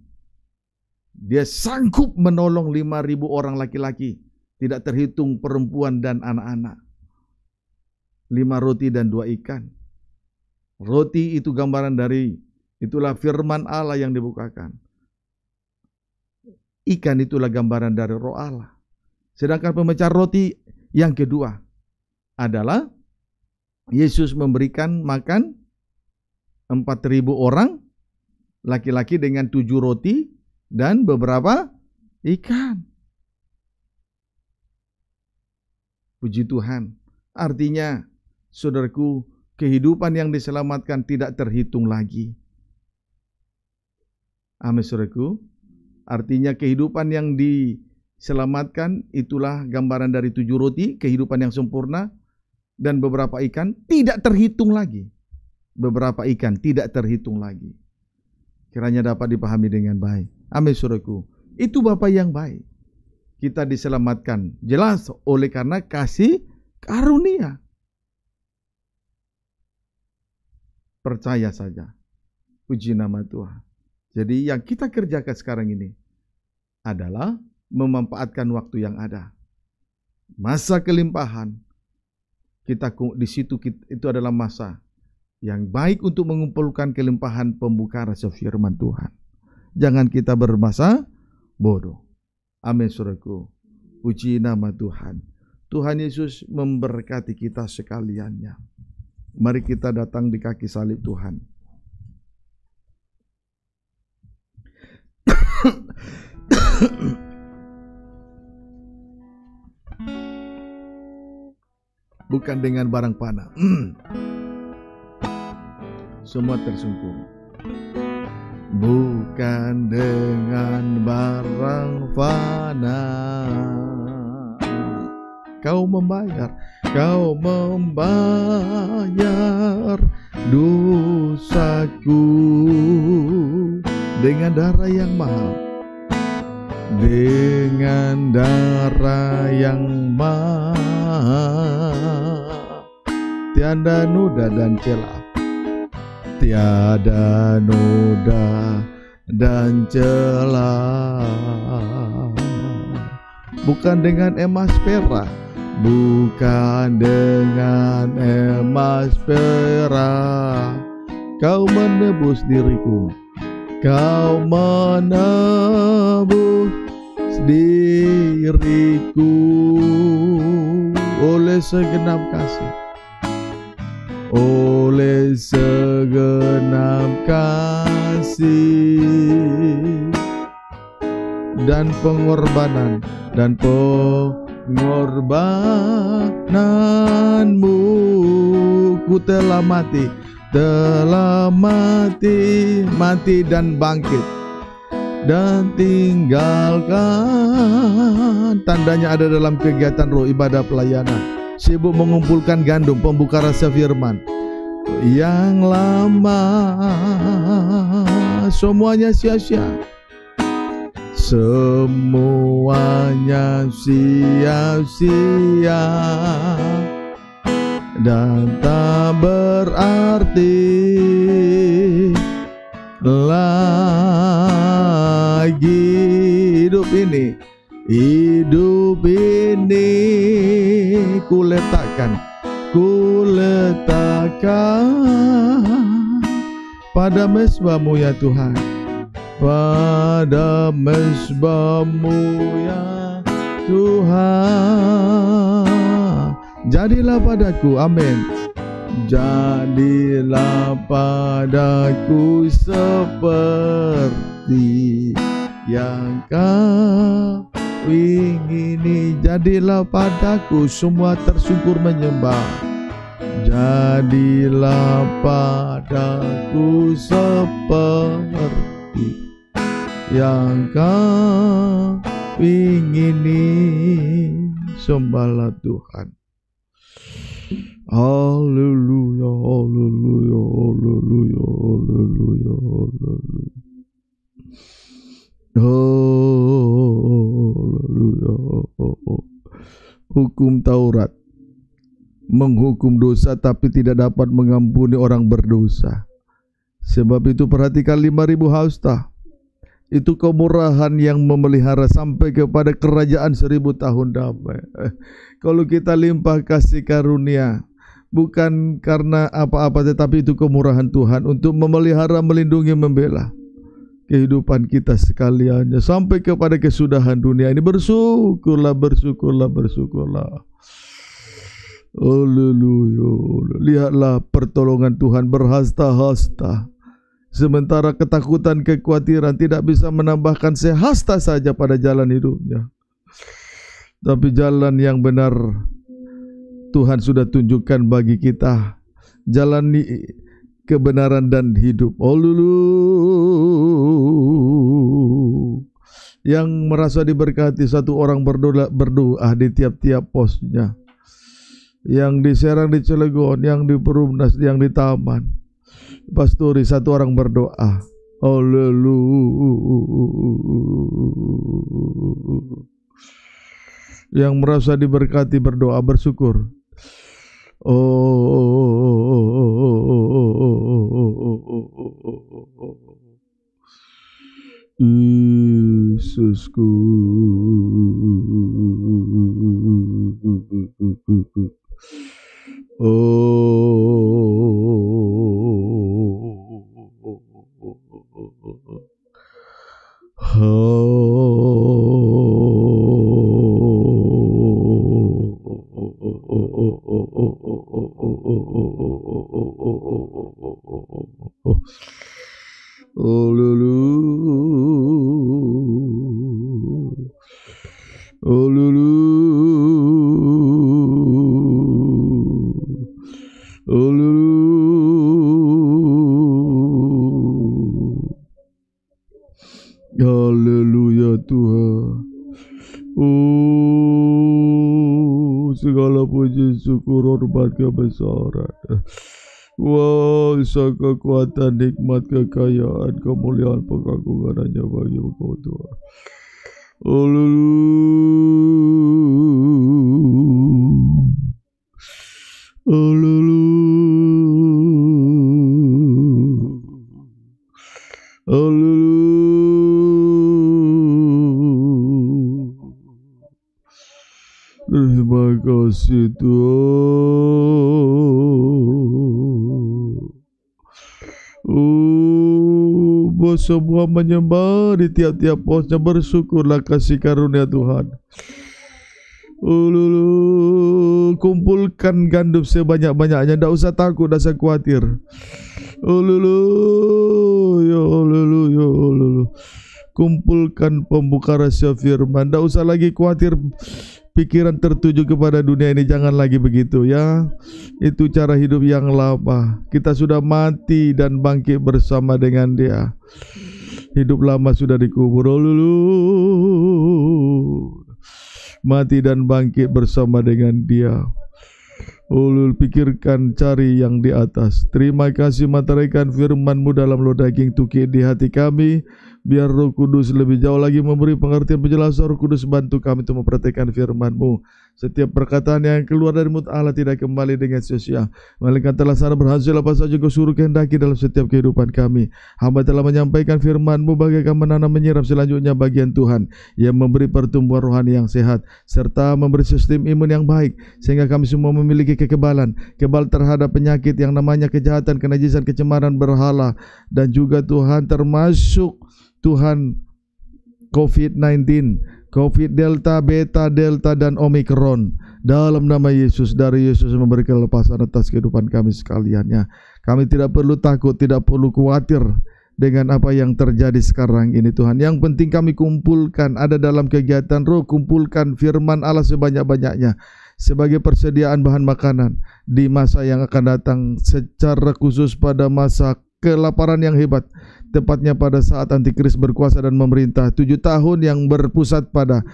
Dia sanggup menolong lima ribu orang laki-laki. Tidak terhitung perempuan dan anak-anak. Lima roti dan dua ikan Roti itu gambaran dari itulah firman Allah yang dibukakan. Ikan itulah gambaran dari roh Allah. Sedangkan pemecah roti yang kedua adalah Yesus memberikan makan 4.000 orang laki-laki dengan tujuh roti dan beberapa ikan. Puji Tuhan. Artinya, saudaraku, kehidupan yang diselamatkan tidak terhitung lagi. Amin suraku. Artinya kehidupan yang diselamatkan itulah gambaran dari tujuh roti, kehidupan yang sempurna, dan beberapa ikan tidak terhitung lagi. Beberapa ikan tidak terhitung lagi. Kiranya dapat dipahami dengan baik. Amin suraku. Itu Bapak yang baik. Kita diselamatkan. Jelas oleh karena kasih karunia. Percaya saja. Puji nama Tuhan. Jadi yang kita kerjakan sekarang ini adalah memanfaatkan waktu yang ada. Masa kelimpahan kita di situ itu adalah masa yang baik untuk mengumpulkan kelimpahan pembuka rahasia firman Tuhan. Jangan kita bermasa bodoh. Amin suraku. Puji nama Tuhan. Tuhan Yesus memberkati kita sekaliannya. Mari kita datang di kaki salib Tuhan. Bukan dengan barang panah. Semua tersungkur. Bukan dengan barang panah kau membayar kau membayar dosaku dengan darah yang mahal dengan darah yang mahal tiada noda dan celah tiada noda dan celah bukan dengan emas perak bukan dengan emas perak kau menebus diriku kau menebus diriku oleh segenap kasih oleh segenap kasih dan pengorbanan dan pengorbanan Ngorbananmu ku telah mati Telah mati, mati dan bangkit Dan tinggalkan Tandanya ada dalam kegiatan roh ibadah pelayanan Sibuk mengumpulkan gandum pembuka rasa firman Yang lama Semuanya sia-sia semuanya sia-sia dan tak berarti lagi hidup ini hidup ini kuletakkan kuletakkan pada mesbamu ya Tuhan pada mesbamu ya Tuhan jadilah padaku amin jadilah padaku seperti yang kau ingini jadilah padaku semua tersyukur menyembah jadilah padaku seperti yang kau ingini sembahlah Tuhan Haleluya haleluya haleluya haleluya haleluya Haleluya Hukum Taurat menghukum dosa tapi tidak dapat mengampuni orang berdosa. Sebab itu perhatikan 5000 haustah itu kemurahan yang memelihara sampai kepada kerajaan seribu tahun damai. Eh, kalau kita limpah kasih karunia, bukan karena apa-apa tetapi itu kemurahan Tuhan untuk memelihara, melindungi, membela kehidupan kita sekaliannya sampai kepada kesudahan dunia ini bersyukurlah bersyukurlah bersyukurlah Haleluya lihatlah pertolongan Tuhan berhasta-hasta Sementara ketakutan, kekhawatiran tidak bisa menambahkan sehasta saja pada jalan hidupnya. Tapi jalan yang benar Tuhan sudah tunjukkan bagi kita. Jalan kebenaran dan hidup. Oh lulu. Yang merasa diberkati satu orang berdoa, berdoa di tiap-tiap posnya. Yang diserang, di Cilegon, yang di Perumnas, yang di Taman Pasturi satu orang berdoa. Haleluya. Yang merasa diberkati berdoa bersyukur. Oh, oh, Yesusku. Oh. Oh. berubat kebesaran. Wow, kekuatan, nikmat, kekayaan, kemuliaan, pengagungan hanya bagi Engkau Tuhan. Hallelujah Hallelujah Hallelujah Terima kasih Tuhan. Engkau semua menyembah di tiap-tiap posnya bersyukurlah kasih karunia Tuhan. Ululu, kumpulkan gandum sebanyak-banyaknya. Tidak usah takut, tidak usah khawatir. Ululu, yo ya ululu, yo ya ululu. Kumpulkan pembuka rahasia firman. Tidak usah lagi khawatir pikiran tertuju kepada dunia ini jangan lagi begitu ya. Itu cara hidup yang lama. Kita sudah mati dan bangkit bersama dengan Dia. Hidup lama sudah dikubur oh, lulu Mati dan bangkit bersama dengan Dia. Oh, Ulul pikirkan cari yang di atas. Terima kasih materaikan FirmanMu dalam lo daging tuki di hati kami Biar roh kudus lebih jauh lagi memberi pengertian penjelasan roh kudus bantu kami untuk memperhatikan firman-Mu. Setiap perkataan yang keluar dari mulut Allah tidak kembali dengan sia-sia. Malaikat telah sana berhasil apa saja kau suruh kehendaki dalam setiap kehidupan kami. Hamba telah menyampaikan firman-Mu bagaikan menanam menyiram selanjutnya bagian Tuhan yang memberi pertumbuhan rohani yang sehat serta memberi sistem imun yang baik sehingga kami semua memiliki kekebalan, kebal terhadap penyakit yang namanya kejahatan, kenajisan, kecemaran, berhala dan juga Tuhan termasuk Tuhan COVID-19 COVID Delta, Beta, Delta, dan Omikron. Dalam nama Yesus, dari Yesus memberi kelepasan atas kehidupan kami sekaliannya. Kami tidak perlu takut, tidak perlu khawatir dengan apa yang terjadi sekarang ini Tuhan. Yang penting kami kumpulkan, ada dalam kegiatan roh, kumpulkan firman Allah sebanyak-banyaknya. Sebagai persediaan bahan makanan di masa yang akan datang secara khusus pada masa kelaparan yang hebat tepatnya pada saat antikris berkuasa dan memerintah, tujuh tahun yang berpusat pada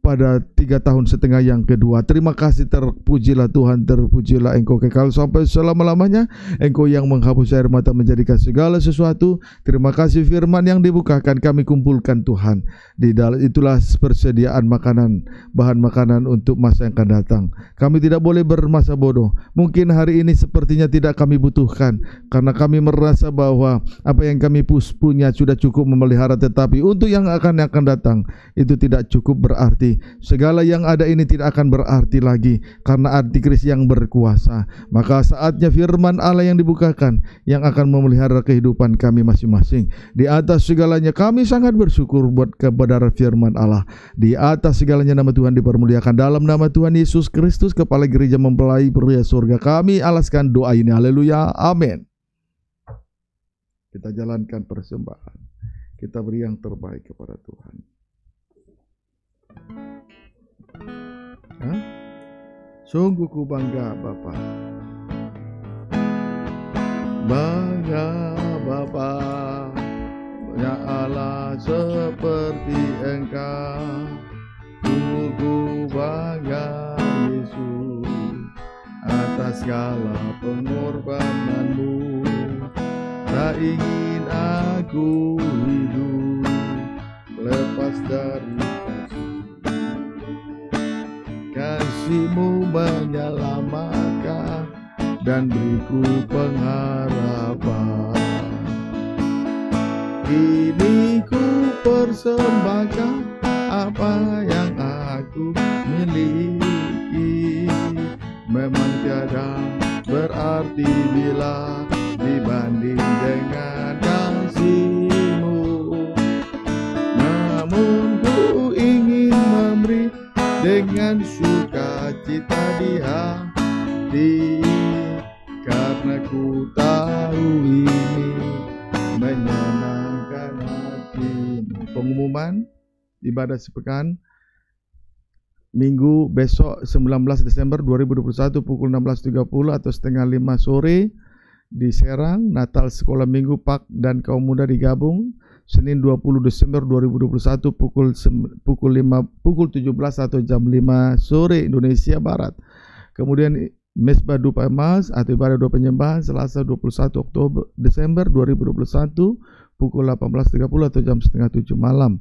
pada tiga tahun setengah yang kedua. Terima kasih terpujilah Tuhan, terpujilah Engkau kekal sampai selama-lamanya. Engkau yang menghapus air mata menjadikan segala sesuatu. Terima kasih firman yang dibukakan kami kumpulkan Tuhan. Di dalam itulah persediaan makanan, bahan makanan untuk masa yang akan datang. Kami tidak boleh bermasa bodoh. Mungkin hari ini sepertinya tidak kami butuhkan karena kami merasa bahwa apa yang kami punya sudah cukup memelihara tetapi untuk yang akan yang akan datang itu tidak cukup berarti Segala yang ada ini tidak akan berarti lagi karena antikris yang berkuasa. Maka saatnya firman Allah yang dibukakan yang akan memelihara kehidupan kami masing-masing. Di atas segalanya kami sangat bersyukur buat kepada firman Allah. Di atas segalanya nama Tuhan dipermuliakan dalam nama Tuhan Yesus Kristus kepala gereja mempelai pria surga kami alaskan doa ini. Haleluya. Amin. Kita jalankan persembahan. Kita beri yang terbaik kepada Tuhan. Hah? Sungguh ku bangga Bapak Bangga Bapak Punya Allah seperti engkau Sungguh bangga Yesus Atas segala pengorbananmu Tak ingin aku hidup Lepas dari kasihmu menyelamatkan dan beriku pengharapan ini ku persembahkan apa yang aku miliki memang tiada berarti bila dibanding dengan kamu dengan sukacita di hati karena ku tahu ini menyenangkan hati pengumuman ibadah sepekan minggu besok 19 Desember 2021 pukul 16.30 atau setengah lima sore di Serang Natal Sekolah Minggu Pak dan kaum muda digabung Senin 20 Desember 2021 pukul pukul 5 pukul 17 atau jam 5 sore Indonesia Barat. Kemudian Mesbah Dupa Emas atau ibadah dua penyembahan Selasa 21 Oktober Desember 2021 pukul 18.30 atau jam setengah 7 malam.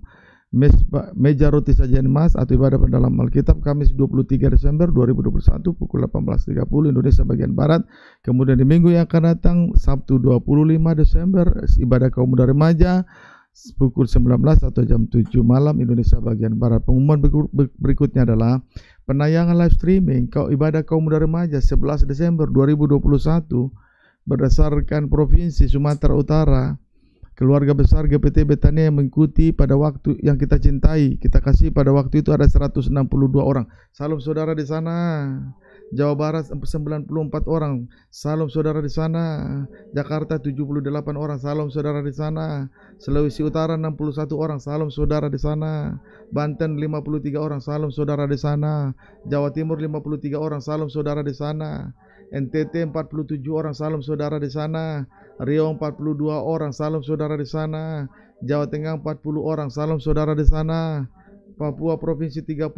Mesbah, meja roti sajian emas atau ibadah pendalam Alkitab Kamis 23 Desember 2021 pukul 18.30 Indonesia bagian Barat. Kemudian di minggu yang akan datang Sabtu 25 Desember ibadah kaum muda remaja pukul 19 atau jam 7 malam Indonesia bagian Barat. Pengumuman berikutnya adalah penayangan live streaming kau ibadah kaum muda remaja 11 Desember 2021 berdasarkan Provinsi Sumatera Utara. Keluarga besar GPT Betania yang mengikuti pada waktu yang kita cintai, kita kasih pada waktu itu ada 162 orang. Salam saudara di sana. Jawa Barat 94 orang. Salam saudara di sana. Jakarta 78 orang. Salam saudara di sana. Sulawesi Utara 61 orang. Salam saudara di sana. Banten 53 orang. Salam saudara di sana. Jawa Timur 53 orang. Salam saudara di sana. NTT 47 orang. Salam saudara di sana. Riau 42 orang. Salam saudara di sana. Jawa Tengah 40 orang. Salam saudara di sana. Papua Provinsi 38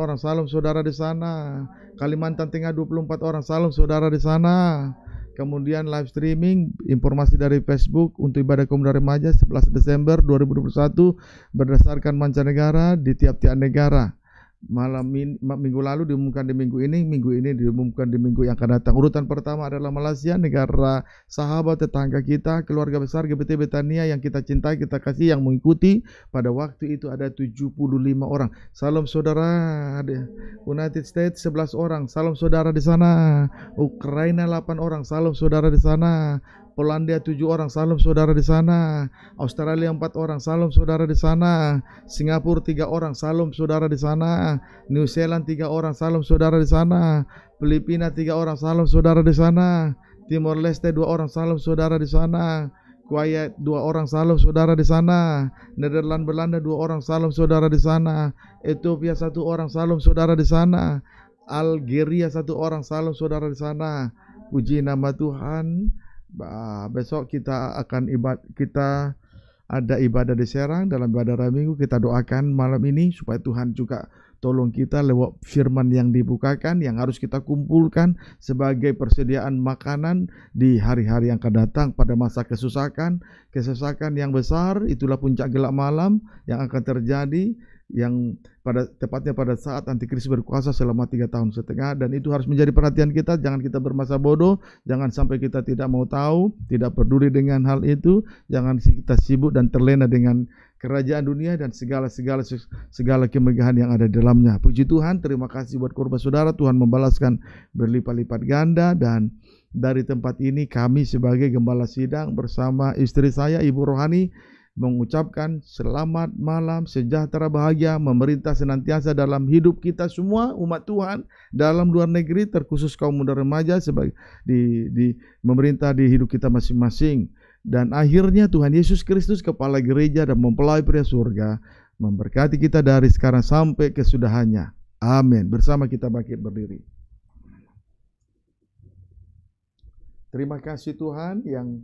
orang, salam saudara di sana. Kalimantan Tengah 24 orang, salam saudara di sana. Kemudian live streaming informasi dari Facebook untuk ibadah komunitas remaja 11 Desember 2021 berdasarkan mancanegara di tiap-tiap negara malam min, minggu lalu diumumkan di minggu ini, minggu ini diumumkan di minggu yang akan datang. Urutan pertama adalah Malaysia, negara sahabat tetangga kita, keluarga besar GBT Betania yang kita cintai, kita kasih, yang mengikuti. Pada waktu itu ada 75 orang. Salam saudara United States 11 orang. Salam saudara di sana. Ukraina 8 orang. Salam saudara di sana. Polandia tujuh orang, salam saudara di sana. Australia empat orang, salam saudara di sana. Singapura tiga orang, salam saudara di sana. New Zealand tiga orang, salam saudara di sana. Filipina tiga orang, salam saudara di sana. Timor Leste dua orang, salam saudara di sana. Kuwait dua orang salam saudara di sana, Nederland Belanda dua orang salam saudara di sana, Ethiopia satu orang salam saudara di sana, Algeria satu orang salam saudara di sana. Puji nama Tuhan besok kita akan ibad kita ada ibadah di Serang dalam ibadah hari Minggu kita doakan malam ini supaya Tuhan juga tolong kita lewat firman yang dibukakan yang harus kita kumpulkan sebagai persediaan makanan di hari-hari yang akan datang pada masa kesusahan kesesakan yang besar itulah puncak gelap malam yang akan terjadi yang pada tepatnya pada saat antikris berkuasa selama tiga tahun setengah dan itu harus menjadi perhatian kita jangan kita bermasa bodoh jangan sampai kita tidak mau tahu tidak peduli dengan hal itu jangan kita sibuk dan terlena dengan kerajaan dunia dan segala segala segala kemegahan yang ada di dalamnya puji Tuhan terima kasih buat korban saudara Tuhan membalaskan berlipat-lipat ganda dan dari tempat ini kami sebagai gembala sidang bersama istri saya Ibu Rohani mengucapkan selamat malam, sejahtera, bahagia, memerintah senantiasa dalam hidup kita semua umat Tuhan dalam luar negeri terkhusus kaum muda remaja sebagai di, di memerintah di hidup kita masing-masing dan akhirnya Tuhan Yesus Kristus kepala gereja dan mempelai pria surga memberkati kita dari sekarang sampai kesudahannya. Amin. Bersama kita bangkit berdiri. Terima kasih Tuhan yang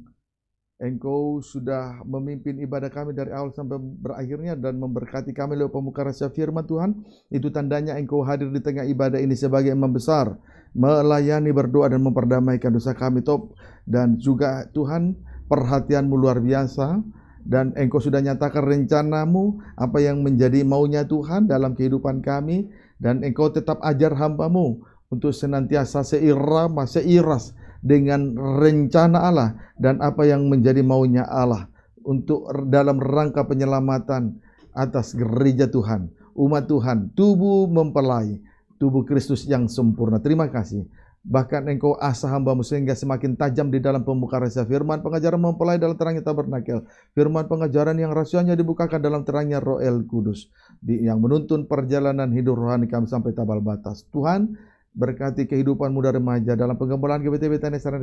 Engkau sudah memimpin ibadah kami dari awal sampai berakhirnya dan memberkati kami lewat pemuka rahasia firman Tuhan. Itu tandanya engkau hadir di tengah ibadah ini sebagai imam besar. Melayani berdoa dan memperdamaikan dosa kami top. Dan juga Tuhan perhatianmu luar biasa. Dan engkau sudah nyatakan rencanamu apa yang menjadi maunya Tuhan dalam kehidupan kami. Dan engkau tetap ajar hambamu untuk senantiasa seirama, seiras dengan rencana Allah dan apa yang menjadi maunya Allah untuk dalam rangka penyelamatan atas gereja Tuhan, umat Tuhan, tubuh mempelai, tubuh Kristus yang sempurna. Terima kasih. Bahkan engkau asah hambamu sehingga semakin tajam di dalam pembukaan rahasia firman pengajaran mempelai dalam terangnya tabernakel. Firman pengajaran yang rahasianya dibukakan dalam terangnya roel kudus. Yang menuntun perjalanan hidup rohani kami sampai tabal batas. Tuhan, Berkati kehidupan muda remaja dalam TNI GBT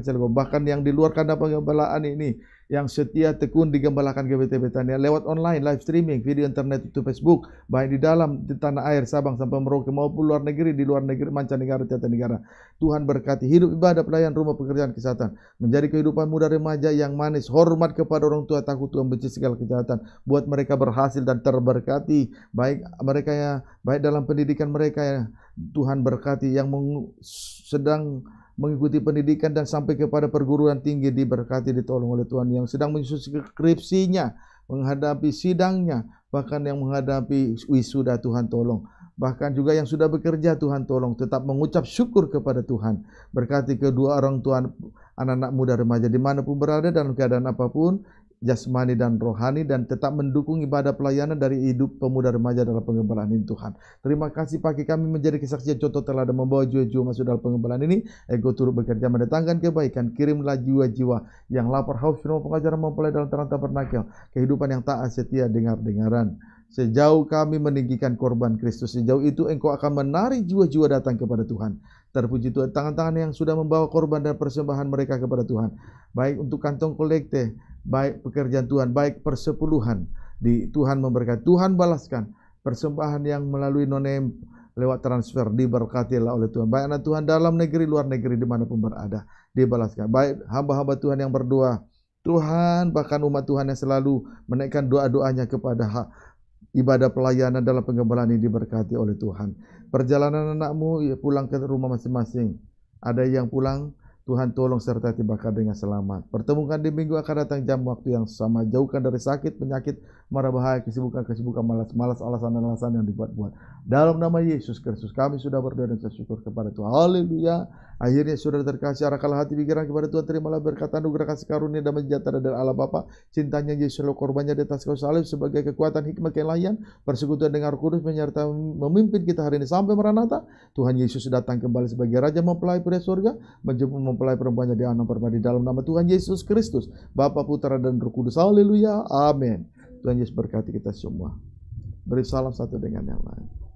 Cilegon Bahkan yang di luar kandang penggembalaan ini yang setia tekun digembalakan GBT Betania lewat online, live streaming, video internet itu Facebook, baik di dalam di tanah air Sabang sampai Merauke maupun luar negeri di luar negeri mancanegara tiada negara. Tuhan berkati hidup ibadah pelayan rumah pekerjaan kesehatan menjadi kehidupan muda remaja yang manis, hormat kepada orang tua, takut Tuhan benci segala kejahatan, buat mereka berhasil dan terberkati baik mereka ya, baik dalam pendidikan mereka ya, Tuhan berkati yang sedang mengikuti pendidikan dan sampai kepada perguruan tinggi diberkati ditolong oleh Tuhan yang sedang menyusun skripsinya, menghadapi sidangnya, bahkan yang menghadapi wisuda Tuhan tolong. Bahkan juga yang sudah bekerja Tuhan tolong tetap mengucap syukur kepada Tuhan. Berkati kedua orang tua anak-anak muda remaja dimanapun berada dalam keadaan apapun jasmani dan rohani dan tetap mendukung ibadah pelayanan dari hidup pemuda remaja dalam pengembalaan ini Tuhan. Terima kasih pagi kami menjadi kesaksian contoh telah ada membawa jiwa-jiwa masuk dalam pengembalaan ini. Ego turut bekerja mendatangkan kebaikan. Kirimlah jiwa-jiwa yang lapar haus firman pengajaran mempelai dalam terang tabernakel. Kehidupan yang tak setia dengar-dengaran. Sejauh kami meninggikan korban Kristus, sejauh itu engkau akan menarik jiwa-jiwa datang kepada Tuhan. Terpuji Tuhan, tangan-tangan yang sudah membawa korban dan persembahan mereka kepada Tuhan. Baik untuk kantong kolekte, baik pekerjaan Tuhan, baik persepuluhan di Tuhan memberkati. Tuhan balaskan persembahan yang melalui nonem lewat transfer diberkatilah oleh Tuhan. Baik anak Tuhan dalam negeri, luar negeri, dimanapun berada, dibalaskan. Baik hamba-hamba Tuhan yang berdoa, Tuhan bahkan umat Tuhan yang selalu menaikkan doa-doanya kepada ibadah pelayanan dalam penggembalaan ini diberkati oleh Tuhan. Perjalanan anakmu ya pulang ke rumah masing-masing. Ada yang pulang Tuhan tolong serta tibakan dengan selamat. Pertemukan di minggu akan datang jam waktu yang sama. Jauhkan dari sakit, penyakit, marah bahaya, kesibukan-kesibukan malas-malas, alasan-alasan yang dibuat-buat. Dalam nama Yesus Kristus kami sudah berdoa dan bersyukur kepada Tuhan. Haleluya. Akhirnya saudara terkasih arahkanlah hati pikiran kepada Tuhan terimalah berkat anugerah kasih karunia dan sejahtera dari Allah Bapa, cintanya Yesus lo korbannya di atas kayu salib sebagai kekuatan hikmat kelayan, persekutuan dengan Roh Kudus menyertai memimpin kita hari ini sampai Maranatha. Tuhan Yesus datang kembali sebagai Raja mempelai pria surga, menjemput mempelai perempuannya di anak permadi dalam nama Tuhan Yesus Kristus, Bapa Putra, dan Roh Kudus. Haleluya. Amin. Tuhan Yesus berkati kita semua. Beri salam satu dengan yang lain.